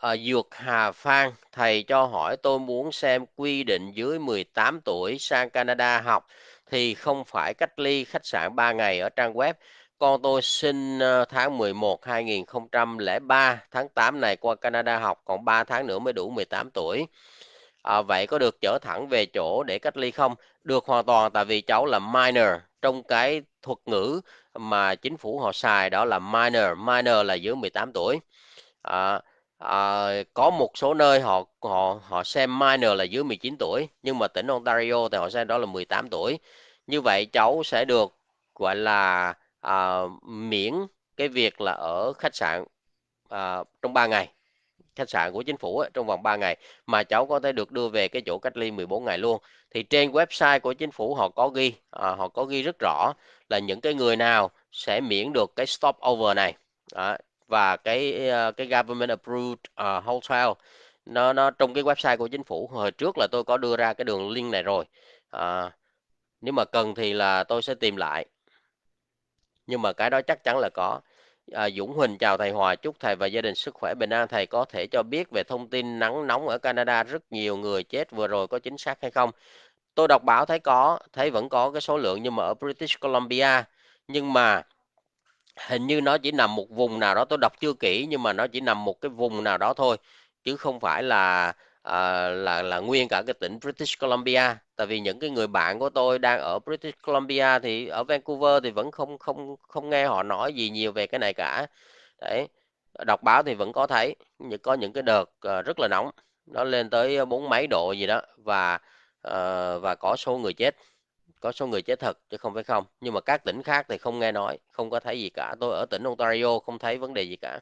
À, Dược Hà Phan, thầy cho hỏi tôi muốn xem quy định dưới 18 tuổi sang Canada học thì không phải cách ly khách sạn 3 ngày ở trang web. Con tôi sinh ờ, tháng 11 2003, tháng 8 này qua Canada học, còn 3 tháng nữa mới đủ 18 tuổi. À, vậy có được trở thẳng về chỗ để cách ly không? Được hoàn toàn tại vì cháu là minor trong cái thuật ngữ mà chính phủ họ xài đó là minor, minor là dưới 18 tuổi. À, à, có một số nơi họ họ họ xem minor là dưới 19 tuổi nhưng mà tỉnh Ontario thì họ xem đó là 18 tuổi như vậy cháu sẽ được gọi là à, miễn cái việc là ở khách sạn à, trong 3 ngày khách sạn của chính phủ ấy, trong vòng 3 ngày mà cháu có thể được đưa về cái chỗ cách ly 14 ngày luôn thì trên website của chính phủ họ có ghi à, họ có ghi rất rõ là những cái người nào sẽ miễn được cái stopover này à, và cái ờ, cái government approved uh, ờ, hotel nó nó trong cái website của chính phủ hồi trước là tôi có đưa ra cái đường link này rồi à, nếu mà cần thì là tôi sẽ tìm lại nhưng mà cái đó chắc chắn là có à, Dũng Huỳnh chào thầy Hòa chúc thầy và gia đình sức khỏe bình an thầy có thể cho biết về thông tin nắng nóng ở Canada rất nhiều người chết vừa rồi có chính xác hay không tôi đọc báo thấy có thấy vẫn có cái số lượng nhưng mà ở British Columbia nhưng mà hình như nó chỉ nằm một vùng nào đó tôi đọc chưa kỹ nhưng mà nó chỉ nằm một cái vùng nào đó thôi chứ không phải là à, là là nguyên cả cái tỉnh British Columbia tại vì những cái người bạn của tôi đang ở British Columbia thì ở Vancouver thì vẫn không không không nghe họ nói gì nhiều về cái này cả đấy đọc báo thì vẫn có thấy những có những cái đợt ờ, rất là nóng nó lên tới bốn mấy độ gì đó và uh, và có số người chết có số người chết thật chứ không phải không nhưng mà các tỉnh khác thì không nghe nói không có thấy gì cả tôi ở tỉnh Ontario không thấy vấn đề gì cả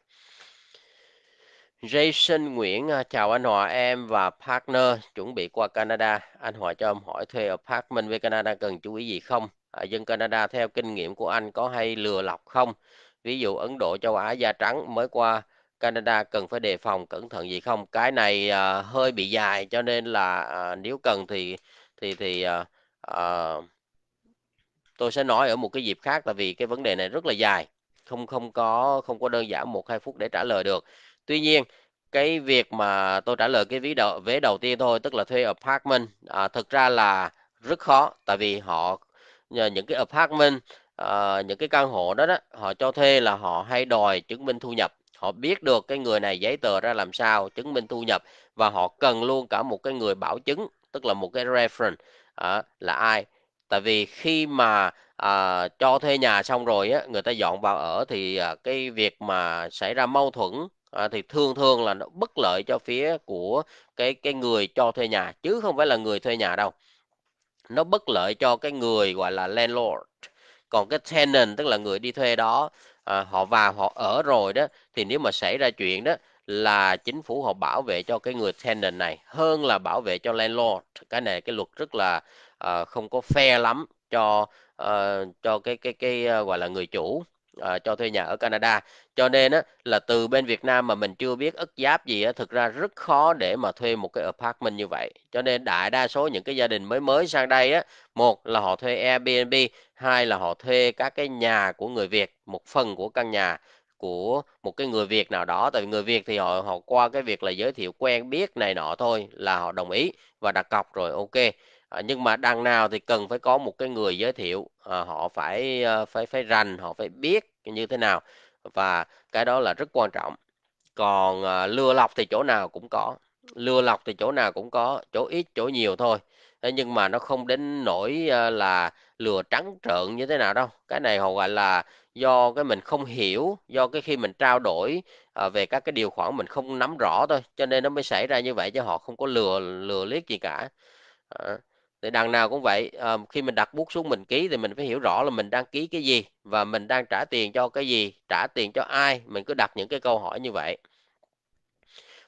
Jason Nguyễn à, chào anh Hòa em và partner chuẩn bị qua Canada anh Hòa cho em hỏi thuê apartment với Canada cần chú ý gì không à, dân Canada theo kinh nghiệm của anh có hay lừa lọc không ví dụ Ấn Độ châu Á da trắng mới qua Canada cần phải đề phòng cẩn thận gì không cái này à, hơi bị dài cho nên là à, nếu cần thì thì thì à, Ờ, tôi sẽ nói ở một cái dịp khác là vì cái vấn đề này rất là dài không không có không có đơn giản một hai phút để trả lời được tuy nhiên cái việc mà tôi trả lời cái ví đầu vế đầu tiên thôi tức là thuê apartment à, thực ra là rất khó tại vì họ nhờ những cái apartment à, những cái căn hộ đó đó họ cho thuê là họ hay đòi chứng minh thu nhập họ biết được cái người này giấy tờ ra làm sao chứng minh thu nhập và họ cần luôn cả một cái người bảo chứng tức là một cái reference à, là ai tại vì khi mà à, cho thuê nhà xong rồi á, người ta dọn vào ở thì à, cái việc mà xảy ra mâu thuẫn à, thì thường thường là nó bất lợi cho phía của cái cái người cho thuê nhà chứ không phải là người thuê nhà đâu nó bất lợi cho cái người gọi là landlord còn cái tenant tức là người đi thuê đó à, họ vào họ ở rồi đó thì nếu mà xảy ra chuyện đó là chính phủ họ bảo vệ cho cái người tenant này hơn là bảo vệ cho landlord cái này cái luật rất là uh, không có fair lắm cho uh, cho cái cái cái uh, gọi là người chủ uh, cho thuê nhà ở Canada cho nên á, là từ bên Việt Nam mà mình chưa biết ức giáp gì á, thực ra rất khó để mà thuê một cái apartment như vậy cho nên đại đa số những cái gia đình mới mới sang đây á một là họ thuê Airbnb hai là họ thuê các cái nhà của người Việt một phần của căn nhà của một cái người Việt nào đó tại vì người Việt thì họ họ qua cái việc là giới thiệu quen biết này nọ thôi là họ đồng ý và đặt cọc rồi ok à, nhưng mà đằng nào thì cần phải có một cái người giới thiệu à, họ phải ờ, phải phải rành họ phải biết như thế nào và cái đó là rất quan trọng còn à, lừa lọc thì chỗ nào cũng có lừa lọc thì chỗ nào cũng có chỗ ít chỗ nhiều thôi thế nhưng mà nó không đến nỗi ờ, là lừa trắng trợn như thế nào đâu cái này họ gọi là do cái mình không hiểu do cái khi mình trao đổi à, về các cái điều khoản mình không nắm rõ thôi cho nên nó mới xảy ra như vậy chứ họ không có lừa lừa liếc gì cả à, thì đằng nào cũng vậy à, khi mình đặt bút xuống mình ký thì mình phải hiểu rõ là mình đang ký cái gì và mình đang trả tiền cho cái gì trả tiền cho ai mình cứ đặt những cái câu hỏi như vậy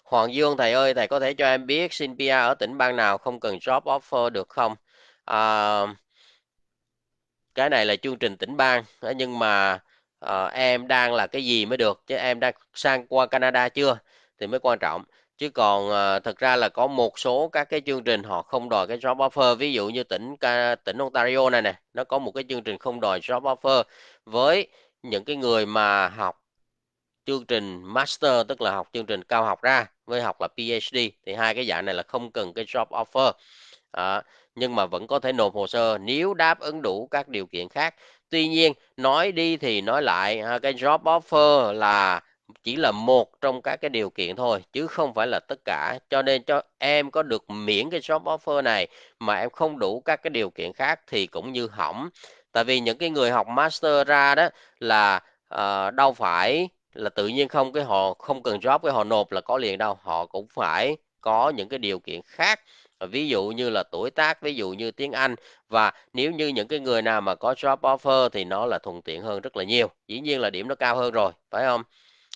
Hoàng Dương thầy ơi thầy có thể cho em biết xin PR ở tỉnh bang nào không cần job offer được không à, cái này là chương trình tỉnh bang ờ, nhưng mà à, em đang là cái gì mới được chứ em đang sang qua Canada chưa thì mới quan trọng chứ còn à, thật ra là có một số các cái chương trình họ không đòi cái job offer ví dụ như tỉnh tỉnh Ontario này nè nó có một cái chương trình không đòi job offer với những cái người mà học chương trình master tức là học chương trình cao học ra với học là PhD thì hai cái dạng này là không cần cái job offer à, nhưng mà vẫn có thể nộp hồ sơ nếu đáp ứng đủ các điều kiện khác tuy nhiên nói đi thì nói lại cái job offer là chỉ là một trong các cái điều kiện thôi chứ không phải là tất cả cho nên cho em có được miễn cái job offer này mà em không đủ các cái điều kiện khác thì cũng như hỏng tại vì những cái người học master ra đó là uh, đâu phải là tự nhiên không cái họ không cần job cái họ nộp là có liền đâu họ cũng phải có những cái điều kiện khác Ờ, ví dụ như là tuổi tác ví dụ như tiếng Anh và nếu như những cái người nào mà có job offer thì nó là thuận tiện hơn rất là nhiều dĩ nhiên là điểm nó cao hơn rồi phải không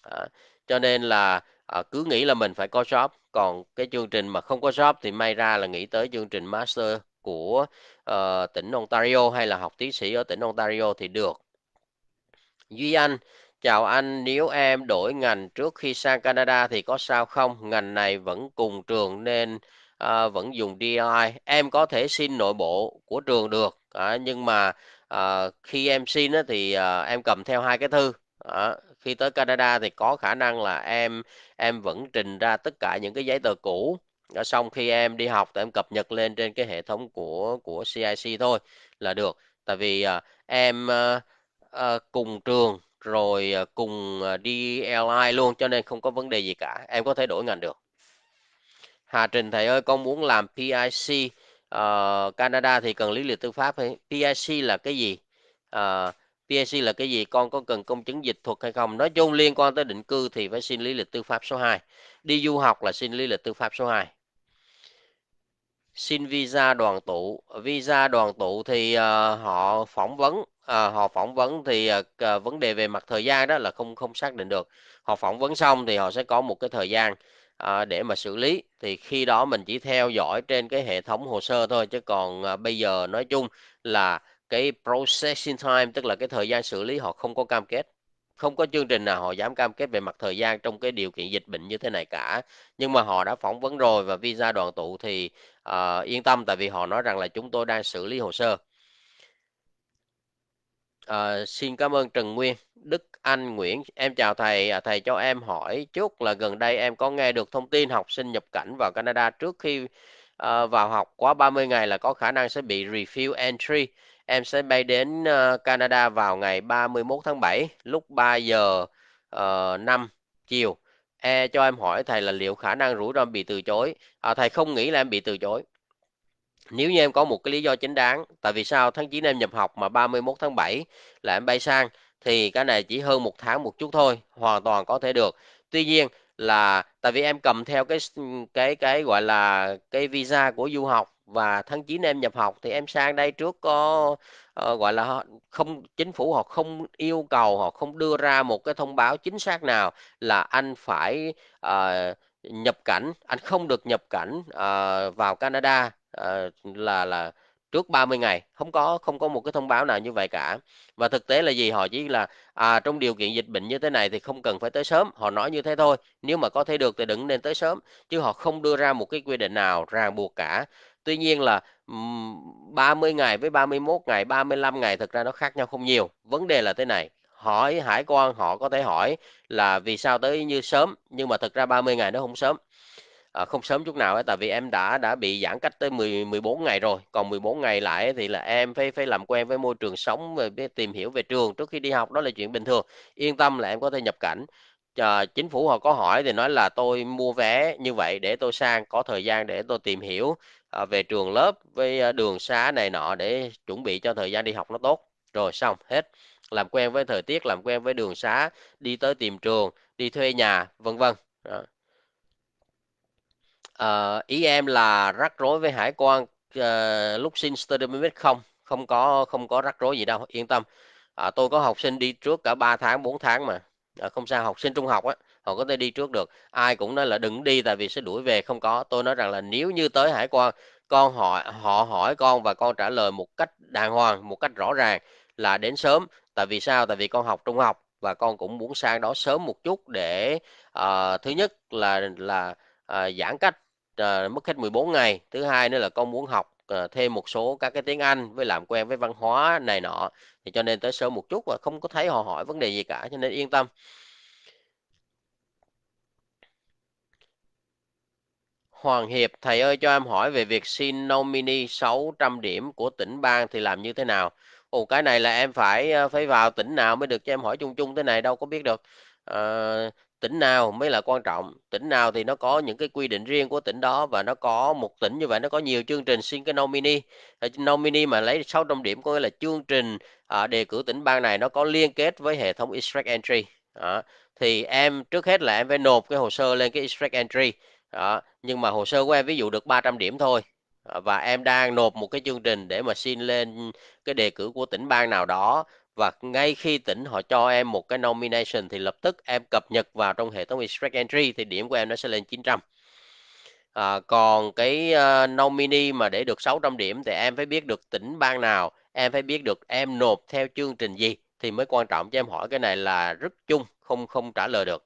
à, cho nên là à, cứ nghĩ là mình phải có job còn cái chương trình mà không có job thì may ra là nghĩ tới chương trình master của uh, tỉnh Ontario hay là học tiến sĩ ở tỉnh Ontario thì được Duy Anh Chào anh, nếu em đổi ngành trước khi sang Canada thì có sao không? Ngành này vẫn cùng trường nên à, vẫn dùng DI em có thể xin nội bộ của trường được à, nhưng mà à, khi em xin á, thì à, em cầm theo hai cái thư à, khi tới Canada thì có khả năng là em em vẫn trình ra tất cả những cái giấy tờ cũ à, xong khi em đi học thì em cập nhật lên trên cái hệ thống của của CIC thôi là được tại vì à, em à, à, cùng trường rồi à, cùng à, DLI luôn cho nên không có vấn đề gì cả em có thể đổi ngành được Hà Trình thầy ơi con muốn làm PIC uh, ờ, Canada thì cần lý lịch tư pháp hay PIC là cái gì uh, ờ, PIC là cái gì con có cần công chứng dịch thuật hay không nói chung liên quan tới định cư thì phải xin lý lịch tư pháp số 2 đi du học là xin lý lịch tư pháp số 2 xin visa đoàn tụ visa đoàn tụ thì uh, họ phỏng vấn uh, họ phỏng vấn thì uh, vấn đề về mặt thời gian đó là không không xác định được họ phỏng vấn xong thì họ sẽ có một cái thời gian à, để mà xử lý thì khi đó mình chỉ theo dõi trên cái hệ thống hồ sơ thôi chứ còn à, bây giờ nói chung là cái processing time tức là cái thời gian xử lý họ không có cam kết không có chương trình nào họ dám cam kết về mặt thời gian trong cái điều kiện dịch bệnh như thế này cả nhưng mà họ đã phỏng vấn rồi và visa đoàn tụ thì uh, yên tâm tại vì họ nói rằng là chúng tôi đang xử lý hồ sơ À, xin cảm ơn Trần Nguyên, Đức Anh Nguyễn. Em chào thầy, à, thầy cho em hỏi chút là gần đây em có nghe được thông tin học sinh nhập cảnh vào Canada trước khi à, vào học quá 30 ngày là có khả năng sẽ bị refill entry. Em sẽ bay đến uh, Canada vào ngày 31 tháng 7 lúc 3 giờ uh, 5 chiều. E cho em hỏi thầy là liệu khả năng rủi ro bị từ chối? À, thầy không nghĩ là em bị từ chối nếu như em có một cái lý do chính đáng tại vì sao tháng 9 em nhập học mà 31 tháng 7 là em bay sang thì cái này chỉ hơn một tháng một chút thôi hoàn toàn có thể được tuy nhiên là tại vì em cầm theo cái cái cái gọi là cái visa của du học và tháng 9 em nhập học thì em sang đây trước có uh, gọi là không chính phủ họ không yêu cầu họ không đưa ra một cái thông báo chính xác nào là anh phải uh, nhập cảnh anh không được nhập cảnh uh, vào Canada à, là là trước 30 ngày không có không có một cái thông báo nào như vậy cả và thực tế là gì họ chỉ là à, trong điều kiện dịch bệnh như thế này thì không cần phải tới sớm họ nói như thế thôi nếu mà có thể được thì đừng nên tới sớm chứ họ không đưa ra một cái quy định nào ràng buộc cả tuy nhiên là 30 ngày với 31 ngày 35 ngày thực ra nó khác nhau không nhiều vấn đề là thế này hỏi hải quan họ có thể hỏi là vì sao tới như sớm nhưng mà thực ra 30 ngày nó không sớm à, không sớm chút nào ấy, tại vì em đã đã bị giãn cách tới 10 14 ngày rồi còn 14 ngày lại thì là em phải phải làm quen với môi trường sống về tìm hiểu về trường trước khi đi học đó là chuyện bình thường yên tâm là em có thể nhập cảnh à, chính phủ họ có hỏi thì nói là tôi mua vé như vậy để tôi sang có thời gian để tôi tìm hiểu à, về trường lớp với ờ, đường xá này nọ để chuẩn bị cho thời gian đi học nó tốt rồi xong hết làm quen với thời tiết làm quen với đường xá đi tới tìm trường đi thuê nhà vân vân Ờ, ý em là rắc rối với hải quan ờ, lúc xin study permit không không có không có rắc rối gì đâu yên tâm à, tôi có học sinh đi trước cả 3 tháng 4 tháng mà à, không sao học sinh trung học á họ có thể đi trước được ai cũng nói là đừng đi tại vì sẽ đuổi về không có tôi nói rằng là nếu như tới hải quan con hỏi họ hỏi con và con trả lời một cách đàng hoàng một cách rõ ràng là đến sớm tại vì sao tại vì con học trung học và con cũng muốn sang đó sớm một chút để uh, thứ nhất là là uh, giãn cách Ờ, mất hết 14 ngày thứ hai nữa là con muốn học ờ, thêm một số các cái tiếng Anh với làm quen với văn hóa này nọ thì cho nên tới sớm một chút và không có thấy họ hỏi vấn đề gì cả cho nên yên tâm Hoàng Hiệp, thầy ơi cho em hỏi về việc xin nomini 600 điểm của tỉnh bang thì làm như thế nào? Ồ cái này là em phải ờ, phải vào tỉnh nào mới được cho em hỏi chung chung thế này đâu có biết được. À, tỉnh nào mới là quan trọng tỉnh nào thì nó có những cái quy định riêng của tỉnh đó và nó có một tỉnh như vậy nó có nhiều chương trình xin cái nomini ờ, nomini mà lấy 600 điểm có nghĩa là chương trình à, đề cử tỉnh bang này nó có liên kết với hệ thống extract entry à, thì em trước hết là em phải nộp cái hồ sơ lên cái extract entry à, nhưng mà hồ sơ của em ví dụ được 300 điểm thôi ờ, và em đang nộp một cái chương trình để mà xin lên cái đề cử của tỉnh bang nào đó và ngay khi tỉnh họ cho em một cái nomination thì lập tức em cập nhật vào trong hệ thống extract entry thì điểm của em nó sẽ lên 900 à, còn cái uh, nominee mà để được 600 điểm thì em phải biết được tỉnh bang nào em phải biết được em nộp theo chương trình gì thì mới quan trọng cho em hỏi cái này là rất chung không không trả lời được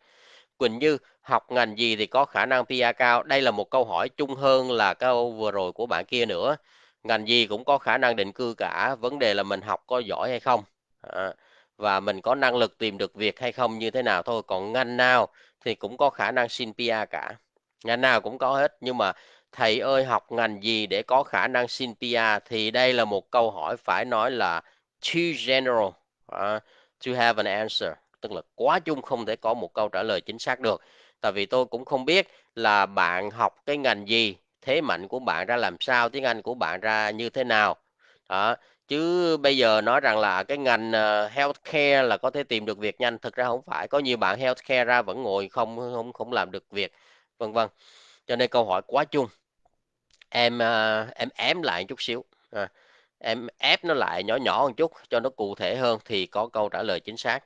Quỳnh Như học ngành gì thì có khả năng PR cao đây là một câu hỏi chung hơn là câu vừa rồi của bạn kia nữa ngành gì cũng có khả năng định cư cả vấn đề là mình học có giỏi hay không Ờ, và mình có năng lực tìm được việc hay không như thế nào thôi còn ngành nào thì cũng có khả năng xin PR cả ngành nào cũng có hết nhưng mà thầy ơi học ngành gì để có khả năng xin PR thì đây là một câu hỏi phải nói là too general uh, to have an answer tức là quá chung không thể có một câu trả lời chính xác được tại vì tôi cũng không biết là bạn học cái ngành gì thế mạnh của bạn ra làm sao tiếng Anh của bạn ra như thế nào đó chứ bây giờ nói rằng là cái ngành ờ, healthcare là có thể tìm được việc nhanh thực ra không phải có nhiều bạn healthcare ra vẫn ngồi không không không làm được việc vân vân cho nên câu hỏi quá chung em ờ, em ém lại chút xíu à, em ép nó lại nhỏ nhỏ một chút cho nó cụ thể hơn thì có câu trả lời chính xác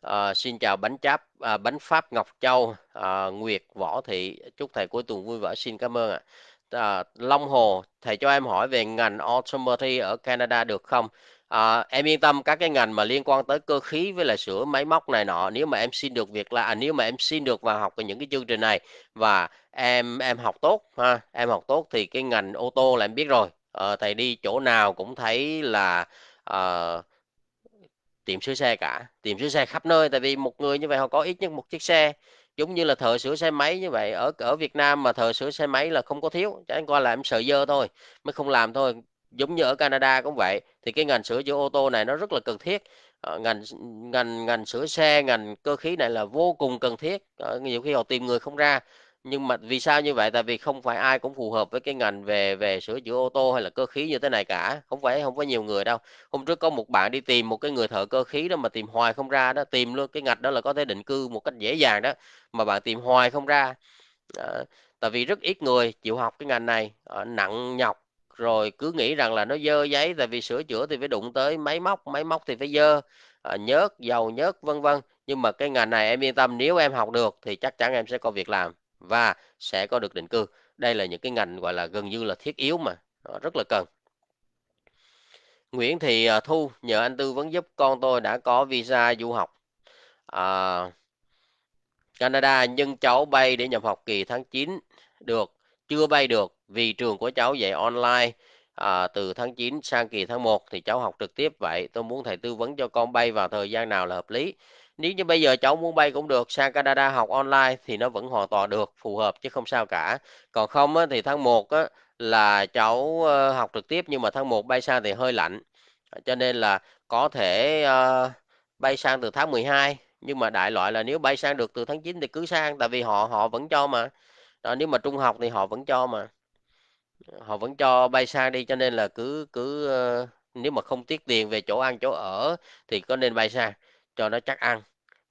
à, xin chào bánh cháp à, bánh pháp Ngọc Châu à, Nguyệt Võ Thị chúc thầy cuối tuần vui vẻ xin cảm ơn ạ à à, Long Hồ thầy cho em hỏi về ngành automotive ở Canada được không à, em yên tâm các cái ngành mà liên quan tới cơ khí với lại sửa máy móc này nọ nếu mà em xin được việc là à, nếu mà em xin được vào học những cái chương trình này và em em học tốt ha em học tốt thì cái ngành ô tô là em biết rồi à, thầy đi chỗ nào cũng thấy là à, tiệm sửa xe cả tìm sửa xe khắp nơi tại vì một người như vậy họ có ít nhất một chiếc xe giống như là thợ sửa xe máy như vậy ở ở Việt Nam mà thợ sửa xe máy là không có thiếu chẳng qua là em sợ dơ thôi mới không làm thôi giống như ở Canada cũng vậy thì cái ngành sửa chữa ô tô này nó rất là cần thiết ờ, ngành ngành ngành sửa xe ngành cơ khí này là vô cùng cần thiết ờ, nhiều khi họ tìm người không ra nhưng mà vì sao như vậy tại vì không phải ai cũng phù hợp với cái ngành về về sửa chữa ô tô hay là cơ khí như thế này cả không phải không có nhiều người đâu hôm trước có một bạn đi tìm một cái người thợ cơ khí đó mà tìm hoài không ra đó tìm luôn cái ngạch đó là có thể định cư một cách dễ dàng đó mà bạn tìm hoài không ra à, tại vì rất ít người chịu học cái ngành này à, nặng nhọc rồi cứ nghĩ rằng là nó dơ giấy tại vì sửa chữa thì phải đụng tới máy móc máy móc thì phải dơ à, nhớt dầu nhớt vân vân nhưng mà cái ngành này em yên tâm nếu em học được thì chắc chắn em sẽ có việc làm và sẽ có được định cư đây là những cái ngành gọi là gần như là thiết yếu mà nó rất là cần Nguyễn Thị à, Thu nhờ anh tư vấn giúp con tôi đã có visa du học à, Canada nhưng cháu bay để nhập học kỳ tháng 9 được chưa bay được vì trường của cháu dạy online à, từ tháng 9 sang kỳ tháng 1 thì cháu học trực tiếp vậy tôi muốn thầy tư vấn cho con bay vào thời gian nào là hợp lý nếu như bây giờ cháu muốn bay cũng được sang Canada học online thì nó vẫn hoàn toàn được phù hợp chứ không sao cả còn không á, thì tháng 1 á, là cháu ờ, học trực tiếp nhưng mà tháng 1 bay sang thì hơi lạnh cho nên là có thể uh, bay sang từ tháng 12 nhưng mà đại loại là nếu bay sang được từ tháng 9 thì cứ sang tại vì họ họ vẫn cho mà đó, nếu mà trung học thì họ vẫn cho mà họ vẫn cho bay sang đi cho nên là cứ cứ uh, nếu mà không tiếc tiền về chỗ ăn chỗ ở thì có nên bay sang cho nó chắc ăn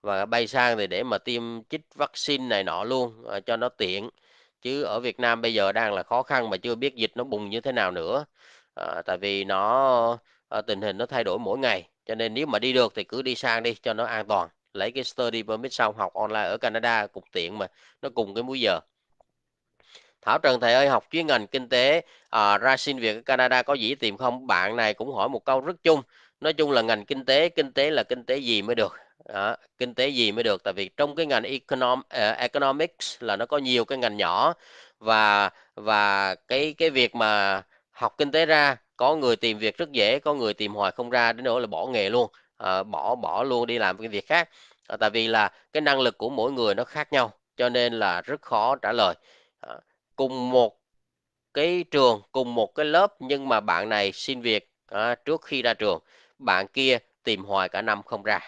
và bay sang thì để mà tiêm chích vaccine này nọ luôn à, cho nó tiện chứ ở Việt Nam bây giờ đang là khó khăn mà chưa biết dịch nó bùng như thế nào nữa à, tại vì nó à, tình hình nó thay đổi mỗi ngày cho nên nếu mà đi được thì cứ đi sang đi cho nó an toàn lấy cái study permit sau học online ở Canada cũng tiện mà nó cùng cái múi giờ Thảo Trần thầy ơi học chuyên ngành kinh tế à, ra xin việc ở Canada có dĩ tìm không bạn này cũng hỏi một câu rất chung nói chung là ngành kinh tế kinh tế là kinh tế gì mới được đó, kinh tế gì mới được tại vì trong cái ngành econom, uh, economics là nó có nhiều cái ngành nhỏ và và cái cái việc mà học kinh tế ra có người tìm việc rất dễ có người tìm hoài không ra đến nỗi là bỏ nghề luôn à, bỏ bỏ luôn đi làm cái việc khác à, tại vì là cái năng lực của mỗi người nó khác nhau cho nên là rất khó trả lời à, cùng một cái trường cùng một cái lớp nhưng mà bạn này xin việc à, trước khi ra trường bạn kia tìm hoài cả năm không ra.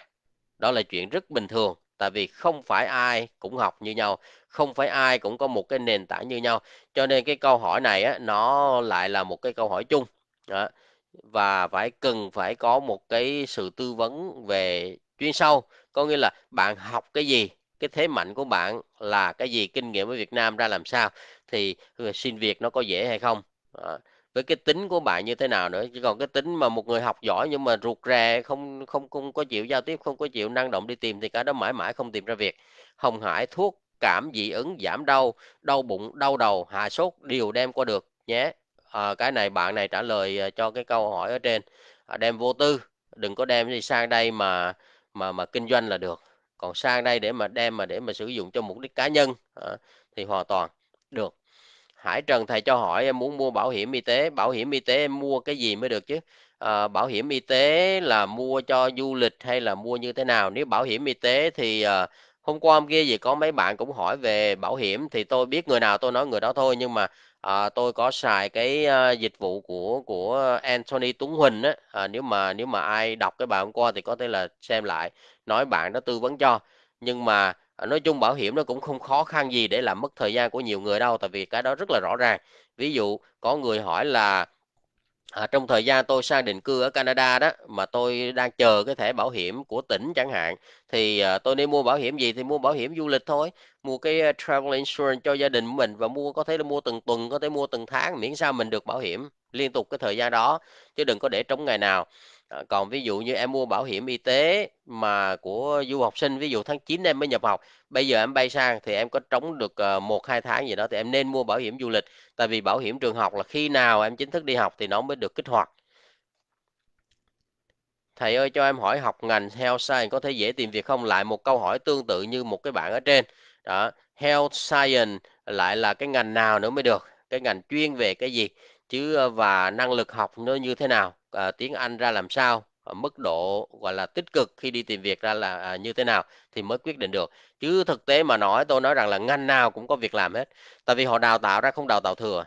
Đó là chuyện rất bình thường, tại vì không phải ai cũng học như nhau, không phải ai cũng có một cái nền tảng như nhau. Cho nên cái câu hỏi này á, nó lại là một cái câu hỏi chung. Đó. Và phải cần phải có một cái sự tư vấn về chuyên sâu, có nghĩa là bạn học cái gì, cái thế mạnh của bạn là cái gì, kinh nghiệm ở Việt Nam ra làm sao, thì ờ, xin việc nó có dễ hay không. Đó với cái tính của bạn như thế nào nữa chứ còn cái tính mà một người học giỏi nhưng mà ruột rè không không không có chịu giao tiếp không có chịu năng động đi tìm thì cả đó mãi mãi không tìm ra việc hồng hải thuốc cảm dị ứng giảm đau đau bụng đau đầu hạ sốt đều đem qua được nhé à, cái này bạn này trả lời ờ, cho cái câu hỏi ở trên à, đem vô tư đừng có đem đi sang đây mà mà mà kinh doanh là được còn sang đây để mà đem mà để mà sử dụng cho mục đích cá nhân à, thì hoàn toàn được Hải Trần thầy cho hỏi em à, muốn mua bảo hiểm y tế bảo hiểm y tế em mua cái gì mới được chứ à, bảo hiểm y tế là mua cho du lịch hay là mua như thế nào nếu bảo hiểm y tế thì à, hôm qua hôm kia gì có mấy bạn cũng hỏi về bảo hiểm thì tôi biết người nào tôi nói người đó thôi nhưng mà à, tôi có xài cái à, dịch vụ của của Anthony Tuấn Huỳnh á à, nếu mà nếu mà ai đọc cái bài hôm qua thì có thể là xem lại nói bạn đó tư vấn cho nhưng mà Ờ, nói chung bảo hiểm nó cũng không khó khăn gì để làm mất thời gian của nhiều người đâu tại vì cái đó rất là rõ ràng ví dụ có người hỏi là à, trong thời gian tôi sang định cư ở Canada đó mà tôi đang chờ cái thẻ bảo hiểm của tỉnh chẳng hạn thì à, tôi nên mua bảo hiểm gì thì mua bảo hiểm du lịch thôi mua cái ờ, travel insurance cho gia đình mình và mua có thể là mua từng tuần có thể mua từng tháng miễn sao mình được bảo hiểm liên tục cái thời gian đó chứ đừng có để trống ngày nào Ờ, còn ví dụ như em mua bảo hiểm y tế mà của du học sinh ví dụ tháng 9 em mới nhập học bây giờ em bay sang thì em có trống được ờ, một hai tháng gì đó thì em nên mua bảo hiểm du lịch tại vì bảo hiểm trường học là khi nào em chính thức đi học thì nó mới được kích hoạt thầy ơi cho em hỏi học ngành health science có thể dễ tìm việc không lại một câu hỏi tương tự như một cái bạn ở trên đó health science lại là cái ngành nào nữa mới được cái ngành chuyên về cái gì chứ ờ, và năng lực học nó như thế nào à, tiếng Anh ra làm sao à, mức độ gọi là tích cực khi đi tìm việc ra là à, như thế nào thì mới quyết định được chứ thực tế mà nói tôi nói rằng là ngành nào cũng có việc làm hết tại vì họ đào tạo ra không đào tạo thừa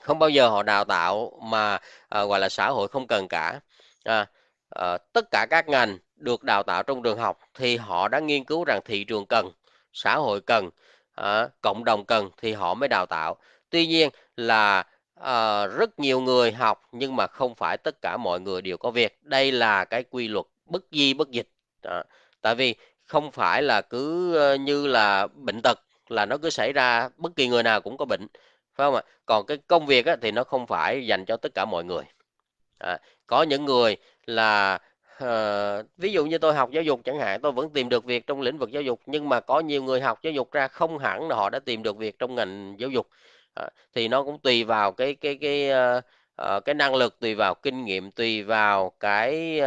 không bao giờ họ đào tạo mà à, gọi là xã hội không cần cả à, à, tất cả các ngành được đào tạo trong trường học thì họ đã nghiên cứu rằng thị trường cần xã hội cần à, cộng đồng cần thì họ mới đào tạo tuy nhiên là à, rất nhiều người học nhưng mà không phải tất cả mọi người đều có việc đây là cái quy luật bất di bất dịch à, tại vì không phải là cứ ờ, như là bệnh tật là nó cứ xảy ra bất kỳ người nào cũng có bệnh phải không ạ còn cái công việc á, thì nó không phải dành cho tất cả mọi người à, có những người là à, ví dụ như tôi học giáo dục chẳng hạn tôi vẫn tìm được việc trong lĩnh vực giáo dục nhưng mà có nhiều người học giáo dục ra không hẳn là họ đã tìm được việc trong ngành giáo dục Ờ, thì nó cũng tùy vào cái cái cái uh, uh, cái năng lực tùy vào kinh nghiệm tùy vào cái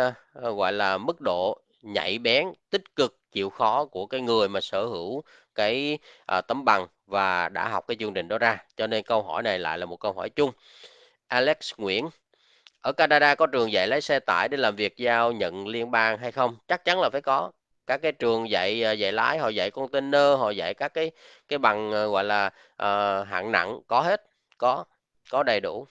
uh, gọi là mức độ nhảy bén tích cực chịu khó của cái người mà sở hữu cái uh, tấm bằng và đã học cái chương trình đó ra cho nên câu hỏi này lại là một câu hỏi chung Alex Nguyễn ở Canada có trường dạy lái xe tải để làm việc giao nhận liên bang hay không chắc chắn là phải có các cái trường dạy ờ, dạy lái họ dạy container họ dạy các cái cái bằng ờ, gọi là uh, hạng nặng có hết có có đầy đủ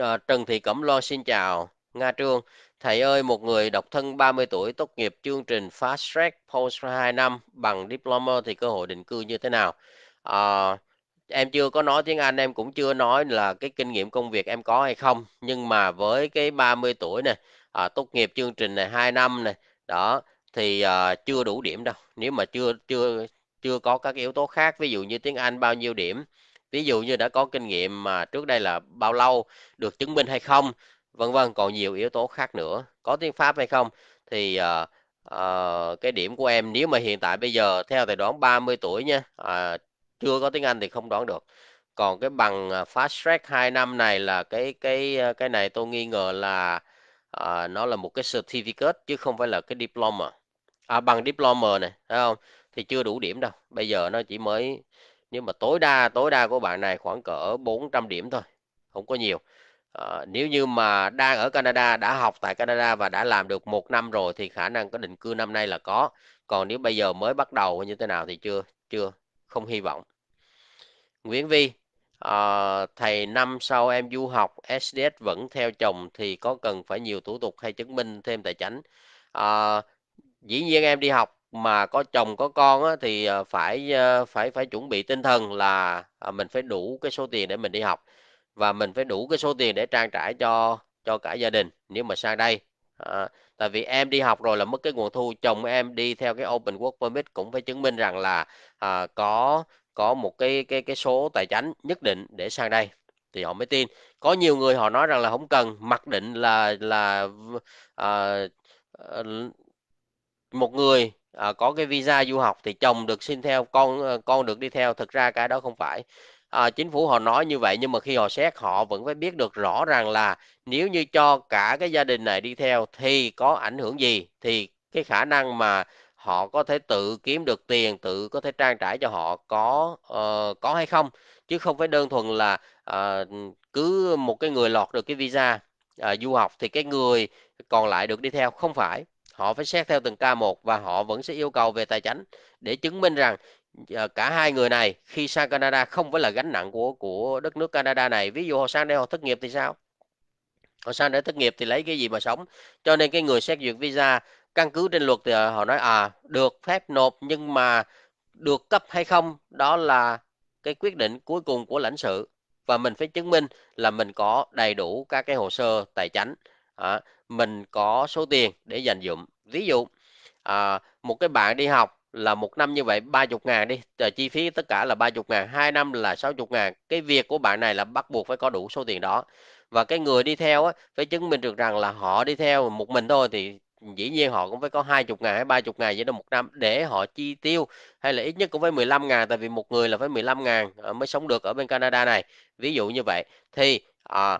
uh, Trần Thị Cẩm loan xin chào Nga Trương Thầy ơi, một người độc thân 30 tuổi tốt nghiệp chương trình Fast Track Post 2 năm bằng diploma thì cơ hội định cư như thế nào? À, em chưa có nói tiếng Anh, em cũng chưa nói là cái kinh nghiệm công việc em có hay không. Nhưng mà với cái 30 tuổi này, à, tốt nghiệp chương trình này 2 năm này, đó thì uh, chưa đủ điểm đâu nếu mà chưa chưa chưa có các yếu tố khác ví dụ như tiếng Anh bao nhiêu điểm ví dụ như đã có kinh nghiệm mà trước đây là bao lâu được chứng minh hay không vân vân còn nhiều yếu tố khác nữa có tiếng Pháp hay không thì uh, uh, cái điểm của em nếu mà hiện tại bây giờ theo thầy đoán 30 tuổi nha uh, chưa có tiếng Anh thì không đoán được còn cái bằng fast track 2 năm này là cái cái cái này tôi nghi ngờ là à, nó là một cái certificate chứ không phải là cái diploma à, bằng diploma này thấy không thì chưa đủ điểm đâu bây giờ nó chỉ mới nhưng mà tối đa tối đa của bạn này khoảng cỡ 400 điểm thôi không có nhiều à, nếu như mà đang ở Canada đã học tại Canada và đã làm được một năm rồi thì khả năng có định cư năm nay là có còn nếu bây giờ mới bắt đầu như thế nào thì chưa chưa không hy vọng Nguyễn Vi à, thầy năm sau em du học SDS vẫn theo chồng thì có cần phải nhiều thủ tục hay chứng minh thêm tài chính à, ờ, dĩ nhiên em đi học mà có chồng có con á, thì ờ, phải phải phải chuẩn bị tinh thần là mình phải đủ cái số tiền để mình đi học và mình phải đủ cái số tiền để trang trải cho cho cả gia đình nếu mà sang đây à, tại vì em đi học rồi là mất cái nguồn thu chồng em đi theo cái open work permit cũng phải chứng minh rằng là à, có có một cái cái cái số tài chính nhất định để sang đây thì họ mới tin có nhiều người họ nói rằng là không cần mặc định là là à, ờ, một người à, có cái visa du học thì chồng được xin theo con ờ, con được đi theo thực ra cái đó không phải à, chính phủ họ nói như vậy nhưng mà khi họ xét họ vẫn phải biết được rõ ràng là nếu như cho cả cái gia đình này đi theo thì có ảnh hưởng gì thì cái khả năng mà họ có thể tự kiếm được tiền tự có thể trang trải cho họ có uh, có hay không chứ không phải đơn thuần là uh, cứ một cái người lọt được cái visa uh, du học thì cái người còn lại được đi theo không phải họ phải xét theo từng ca một và họ vẫn sẽ yêu cầu về tài chính để chứng minh rằng cả hai người này khi sang Canada không phải là gánh nặng của của đất nước Canada này ví dụ họ sang đây họ thất nghiệp thì sao họ sang để thất nghiệp thì lấy cái gì mà sống cho nên cái người xét duyệt visa căn cứ trên luật thì ờ, họ nói à được phép nộp nhưng mà được cấp hay không đó là cái quyết định cuối cùng của lãnh sự và mình phải chứng minh là mình có đầy đủ các cái hồ sơ tài chính à, mình có số tiền để dành dụng ví dụ à, một cái bạn đi học là một năm như vậy 30 ngàn đi rồi chi phí tất cả là 30 ngàn hai năm là 60 ngàn cái việc của bạn này là bắt buộc phải có đủ số tiền đó và cái người đi theo á, phải chứng minh được rằng là họ đi theo một mình thôi thì dĩ nhiên họ cũng phải có 20 ngày hay 30 ngày vậy đó một năm để họ chi tiêu hay là ít nhất cũng phải 15 ngàn tại vì một người là phải 15 ngàn ờ, mới sống được ở bên Canada này ví dụ như vậy thì à,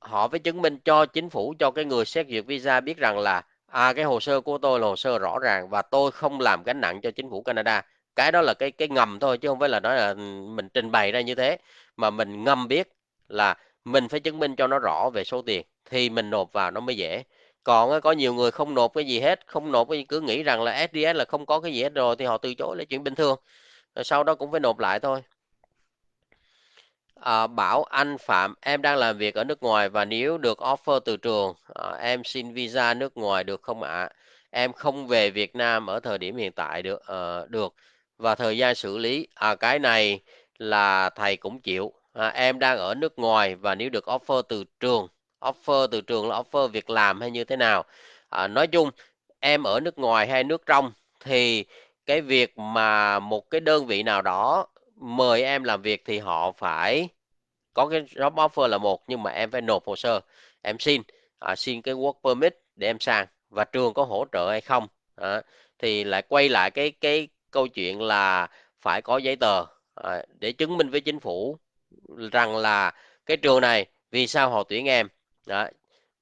họ phải chứng minh cho chính phủ cho cái người xét duyệt visa biết rằng là à, cái hồ sơ của tôi là hồ sơ rõ ràng và tôi không làm gánh nặng cho chính phủ Canada cái đó là cái cái ngầm thôi chứ không phải là nói là ừ, mình trình bày ra như thế mà mình ngầm biết là mình phải chứng minh cho nó rõ về số tiền thì mình nộp vào nó mới dễ còn có nhiều người không nộp cái gì hết không nộp cái cứ nghĩ rằng là SDS là không có cái gì hết rồi thì họ từ chối là chuyện bình thường rồi sau đó cũng phải nộp lại thôi à, bảo anh Phạm em đang làm việc ở nước ngoài và nếu được offer từ trường à, em xin visa nước ngoài được không ạ à? em không về Việt Nam ở thời điểm hiện tại được à, được và thời gian xử lý à, cái này là thầy cũng chịu à, em đang ở nước ngoài và nếu được offer từ trường offer từ trường là offer việc làm hay như thế nào à, nói chung em ở nước ngoài hay nước trong thì cái việc mà một cái đơn vị nào đó mời em làm việc thì họ phải có cái job offer là một nhưng mà em phải nộp hồ sơ em xin à, xin cái work permit để em sang và trường có hỗ trợ hay không à, thì lại quay lại cái cái câu chuyện là phải có giấy tờ à, để chứng minh với chính phủ rằng là cái trường này vì sao họ tuyển em đó.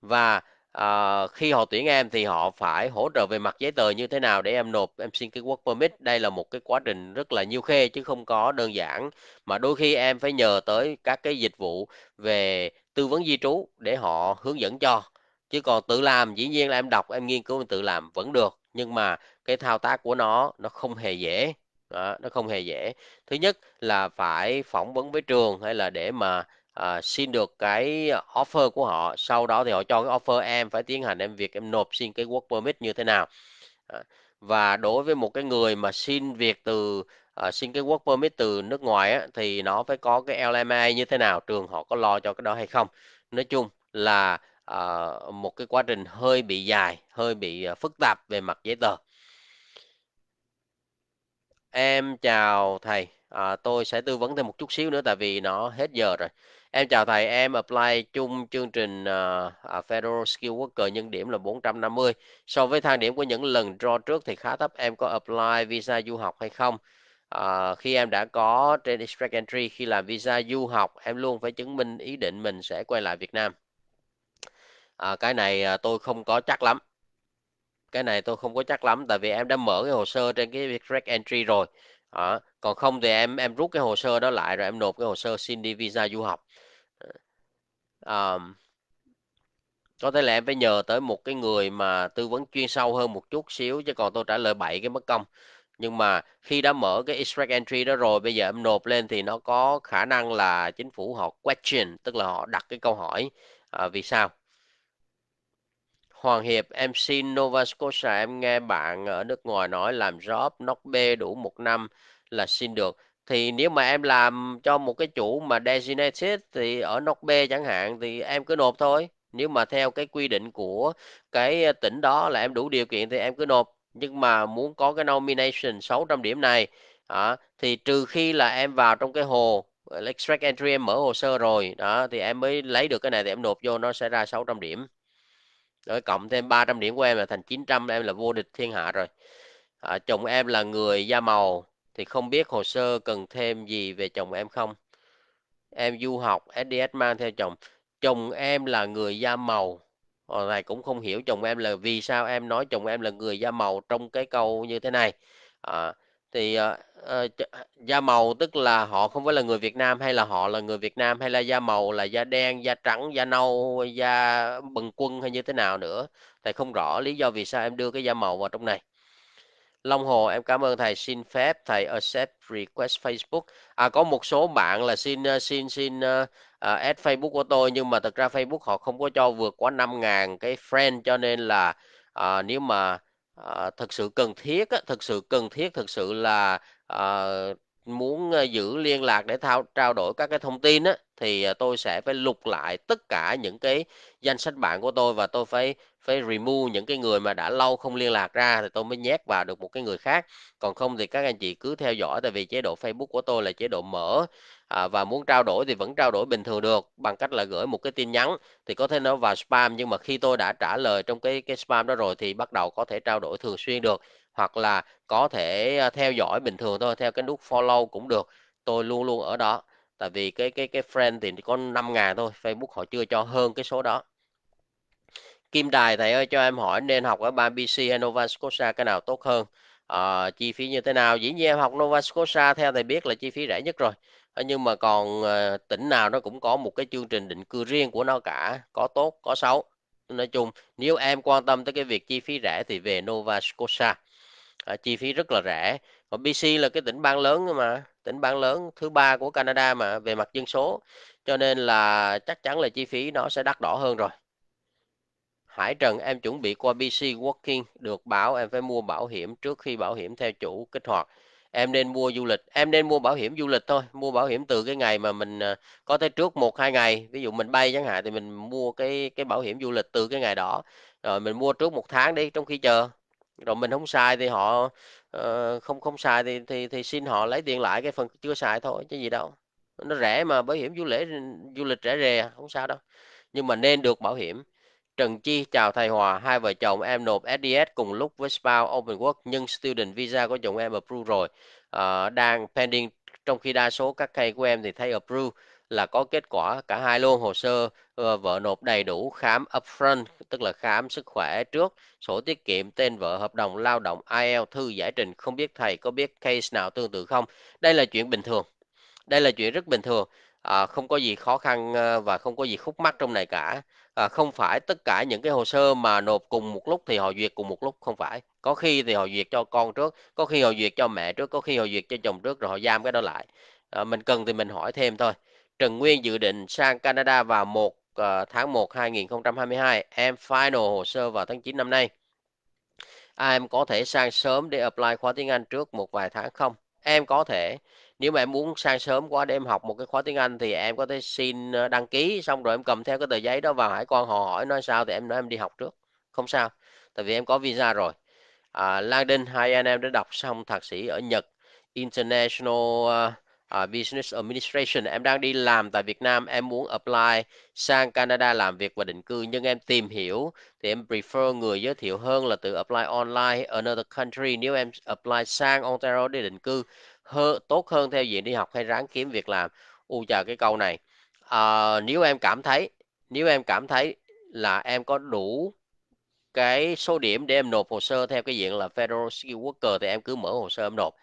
và à, khi họ tuyển em thì họ phải hỗ trợ về mặt giấy tờ như thế nào để em nộp em xin cái work permit đây là một cái quá trình rất là nhiêu khê chứ không có đơn giản mà đôi khi em phải nhờ tới các cái dịch vụ về tư vấn di trú để họ hướng dẫn cho chứ còn tự làm dĩ nhiên là em đọc em nghiên cứu em tự làm vẫn được nhưng mà cái thao tác của nó nó không hề dễ đó, nó không hề dễ thứ nhất là phải phỏng vấn với trường hay là để mà uh, xin được cái offer của họ sau đó thì họ cho cái offer em phải tiến hành em việc em nộp xin cái work permit như thế nào uh, và đối với một cái người mà xin việc từ uh, xin cái work permit từ nước ngoài á, thì nó phải có cái LMA như thế nào trường họ có lo cho cái đó hay không nói chung là uh, một cái quá trình hơi bị dài hơi bị uh, phức tạp về mặt giấy tờ em chào thầy à, tôi sẽ tư vấn thêm một chút xíu nữa tại vì nó hết giờ rồi em chào thầy em apply chung chương trình uh, Federal Skill Worker nhân điểm là 450 so với thang điểm của những lần draw trước thì khá thấp em có apply visa du học hay không à, khi em đã có trên Express Entry khi làm visa du học em luôn phải chứng minh ý định mình sẽ quay lại Việt Nam à, cái này tôi không có chắc lắm cái này tôi không có chắc lắm tại vì em đã mở cái hồ sơ trên cái Express Entry rồi à, còn không thì em em rút cái hồ sơ đó lại rồi em nộp cái hồ sơ xin đi visa du học à, có thể là em phải nhờ tới một cái người mà tư vấn chuyên sâu hơn một chút xíu chứ còn tôi trả lời bảy cái mất công nhưng mà khi đã mở cái extract entry đó rồi bây giờ em nộp lên thì nó có khả năng là chính phủ họ question tức là họ đặt cái câu hỏi à, vì sao Hoàng Hiệp, em xin Nova Scotia, em nghe bạn ở nước ngoài nói làm job nóc B đủ một năm là xin được. Thì nếu mà em làm cho một cái chủ mà designated thì ở nóc B chẳng hạn thì em cứ nộp thôi. Nếu mà theo cái quy định của cái tỉnh đó là em đủ điều kiện thì em cứ nộp. Nhưng mà muốn có cái nomination 600 điểm này à, thì trừ khi là em vào trong cái hồ extract entry em mở hồ sơ rồi đó thì em mới lấy được cái này thì em nộp vô nó sẽ ra 600 điểm rồi cộng thêm 300 điểm của em là thành 900 em là vô địch thiên hạ rồi à, chồng em là người da màu thì không biết hồ sơ cần thêm gì về chồng em không em du học SDS mang theo chồng chồng em là người da màu Hồi ờ, này cũng không hiểu chồng em là vì sao em nói chồng em là người da màu trong cái câu như thế này à, thì uh, da màu tức là họ không phải là người Việt Nam hay là họ là người Việt Nam hay là da màu là da đen da trắng da nâu da bần quân hay như thế nào nữa thầy không rõ lý do vì sao em đưa cái da màu vào trong này Long Hồ em cảm ơn thầy xin phép thầy accept request Facebook à có một số bạn là xin ờ, xin xin uh, add Facebook của tôi nhưng mà thật ra Facebook họ không có cho vượt quá 5.000 cái friend cho nên là uh, nếu mà Ờ, thực sự cần thiết thực sự cần thiết thực sự là à, muốn ờ, giữ liên lạc để thao, trao đổi các cái thông tin á, thì tôi sẽ phải lục lại tất cả những cái danh sách bạn của tôi và tôi phải phải remove những cái người mà đã lâu không liên lạc ra thì tôi mới nhét vào được một cái người khác còn không thì các anh chị cứ theo dõi tại vì chế độ Facebook của tôi là chế độ mở à, và muốn trao đổi thì vẫn trao đổi bình thường được bằng cách là gửi một cái tin nhắn thì có thể nó vào spam nhưng mà khi tôi đã trả lời trong cái cái spam đó rồi thì bắt đầu có thể trao đổi thường xuyên được hoặc là có thể à, theo dõi bình thường thôi theo cái nút follow cũng được tôi luôn luôn ở đó tại vì cái cái cái friend thì có 5 ngàn thôi Facebook họ chưa cho hơn cái số đó Kim Đài thầy ơi cho em hỏi nên học ở bang BC hay Nova Scotia cái nào tốt hơn à, chi phí như thế nào dĩ nhiên em học Nova Scotia theo thầy biết là chi phí rẻ nhất rồi Ờ, nhưng mà còn ờ, tỉnh nào nó cũng có một cái chương trình định cư riêng của nó cả có tốt có xấu nói chung nếu em quan tâm tới cái việc chi phí rẻ thì về Nova Scotia à, chi phí rất là rẻ còn BC là cái tỉnh bang lớn mà tỉnh bang lớn thứ ba của Canada mà về mặt dân số cho nên là chắc chắn là chi phí nó sẽ đắt đỏ hơn rồi Hải Trần em chuẩn bị qua BC Working được bảo em phải mua bảo hiểm trước khi bảo hiểm theo chủ kích hoạt em nên mua du lịch em nên mua bảo hiểm du lịch thôi mua bảo hiểm từ cái ngày mà mình ờ, có thể trước một hai ngày ví dụ mình bay chẳng hạn thì mình mua cái cái bảo hiểm du lịch từ cái ngày đó rồi mình mua trước một tháng đi trong khi chờ rồi mình không xài thì họ uh, không không xài thì thì thì xin họ lấy tiền lại cái phần chưa xài thôi chứ gì đâu nó rẻ mà bảo hiểm du lễ du lịch rẻ rè không sao đâu nhưng mà nên được bảo hiểm Trần Chi chào thầy Hòa, hai vợ chồng em nộp SDS cùng lúc với Spouse Open Work nhưng student visa của chồng em approve rồi, à, đang pending trong khi đa số các case của em thì thấy approve là có kết quả cả hai luôn hồ sơ uh, vợ nộp đầy đủ khám upfront tức là khám sức khỏe trước sổ tiết kiệm tên vợ hợp đồng lao động il thư giải trình không biết thầy có biết case nào tương tự không đây là chuyện bình thường đây là chuyện rất bình thường à, không có gì khó khăn và không có gì khúc mắc trong này cả à, không phải tất cả những cái hồ sơ mà nộp cùng một lúc thì họ duyệt cùng một lúc không phải có khi thì họ duyệt cho con trước có khi họ duyệt cho mẹ trước có khi họ duyệt cho chồng trước rồi họ giam cái đó lại à, mình cần thì mình hỏi thêm thôi Trần Nguyên dự định sang Canada vào 1 à, ờ, tháng 1 2022 em final hồ sơ vào tháng 9 năm nay à, em có thể sang sớm để apply khóa tiếng Anh trước một vài tháng không em có thể nếu mà em muốn sang sớm quá để em học một cái khóa tiếng Anh thì em có thể xin ờ, đăng ký xong rồi em cầm theo cái tờ giấy đó vào hải quan họ hỏi nói sao thì em nói em đi học trước không sao tại vì em có visa rồi à, London hai anh em đã đọc xong thạc sĩ ở Nhật International uh, Business Administration em đang đi làm tại Việt Nam em muốn apply sang Canada làm việc và định cư nhưng em tìm hiểu thì em prefer người giới thiệu hơn là từ apply online another country nếu em apply sang Ontario để định cư hơ, tốt hơn theo diện đi học hay ráng kiếm việc làm u chờ cái câu này à, nếu em cảm thấy nếu em cảm thấy là em có đủ cái số điểm để em nộp hồ sơ theo cái diện là Federal skill Worker thì em cứ mở hồ sơ em nộp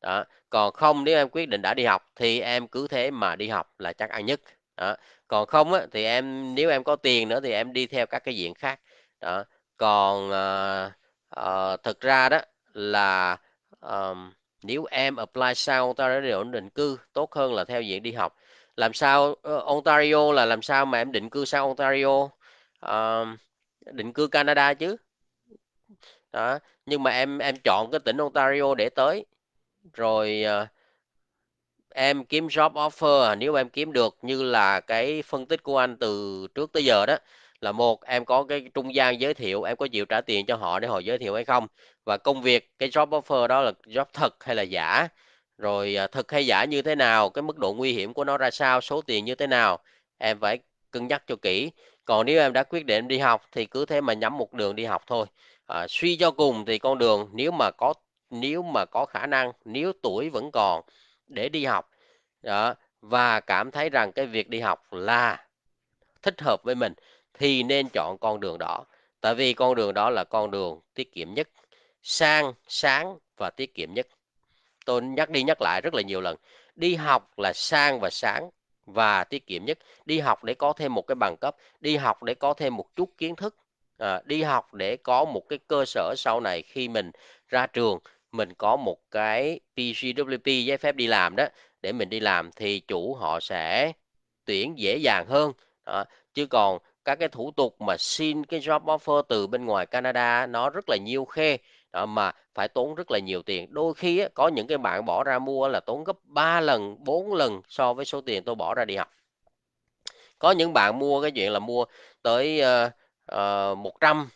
đó. còn không nếu em quyết định đã đi học thì em cứ thế mà đi học là chắc ăn nhất đó. còn không á, thì em nếu em có tiền nữa thì em đi theo các cái diện khác đó còn uh, uh, thực ra đó là um, nếu em apply sang Ontario để định cư tốt hơn là theo diện đi học làm sao ờ, Ontario là làm sao mà em định cư sang Ontario uh, định cư Canada chứ đó nhưng mà em em chọn cái tỉnh Ontario để tới rồi uh, em kiếm job offer à, nếu em kiếm được như là cái phân tích của anh từ trước tới giờ đó là một em có cái trung gian giới thiệu em có chịu trả tiền cho họ để họ giới thiệu hay không và công việc cái job offer đó là job thật hay là giả rồi à, thật hay giả như thế nào cái mức độ nguy hiểm của nó ra sao số tiền như thế nào em phải cân nhắc cho kỹ còn nếu em đã quyết định đi học thì cứ thế mà nhắm một đường đi học thôi à, suy cho cùng thì con đường nếu mà có nếu mà có khả năng nếu tuổi vẫn còn để đi học đó, và cảm thấy rằng cái việc đi học là thích hợp với mình thì nên chọn con đường đó tại vì con đường đó là con đường tiết kiệm nhất sang sáng và tiết kiệm nhất tôi nhắc đi nhắc lại rất là nhiều lần đi học là sang và sáng và tiết kiệm nhất đi học để có thêm một cái bằng cấp đi học để có thêm một chút kiến thức à, đi học để có một cái cơ sở sau này khi mình ra trường mình có một cái PGWP giấy phép đi làm đó để mình đi làm thì chủ họ sẽ tuyển dễ dàng hơn đó. chứ còn các cái thủ tục mà xin cái job offer từ bên ngoài Canada nó rất là nhiều khê đó, mà phải tốn rất là nhiều tiền đôi khi á, có những cái bạn bỏ ra mua là tốn gấp 3 lần 4 lần so với số tiền tôi bỏ ra đi học có những bạn mua cái chuyện là mua tới uh, uh, 100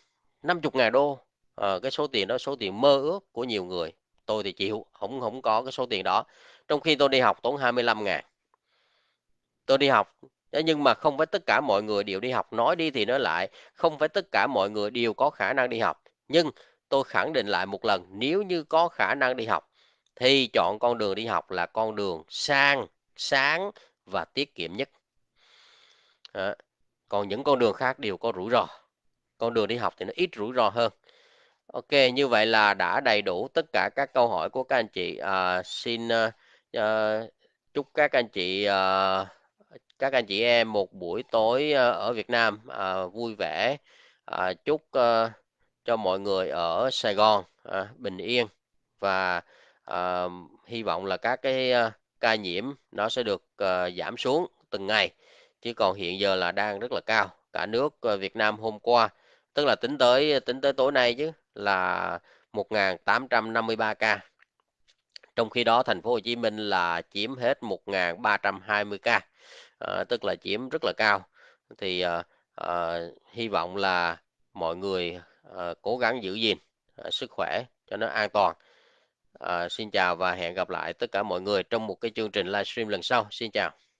50 ngàn đô uh, cái số tiền đó số tiền mơ ước của nhiều người tôi thì chịu không không có cái số tiền đó trong khi tôi đi học tốn 25 ngàn tôi đi học nhưng mà không phải tất cả mọi người đều đi học nói đi thì nói lại không phải tất cả mọi người đều có khả năng đi học nhưng tôi khẳng định lại một lần nếu như có khả năng đi học thì chọn con đường đi học là con đường sang sáng và tiết kiệm nhất à, còn những con đường khác đều có rủi ro con đường đi học thì nó ít rủi ro hơn ok như vậy là đã đầy đủ tất cả các câu hỏi của các anh chị à, xin uh, chúc các anh chị uh, các anh chị em một buổi tối ờ, ở Việt Nam à, vui vẻ à, chúc à, cho mọi người ở Sài Gòn à, bình yên và à, hy vọng là các cái à, ca nhiễm nó sẽ được à, giảm xuống từng ngày chứ còn hiện giờ là đang rất là cao cả nước Việt Nam hôm qua tức là tính tới tính tới tối nay chứ là 1.853 ca trong khi đó thành phố Hồ Chí Minh là chiếm hết 1.320 ca à, tức là chiếm rất là cao thì à, à, hy vọng là mọi người à, cố gắng giữ gìn à, sức khỏe cho nó an toàn à, xin chào và hẹn gặp lại tất cả mọi người trong một cái chương trình livestream lần sau xin chào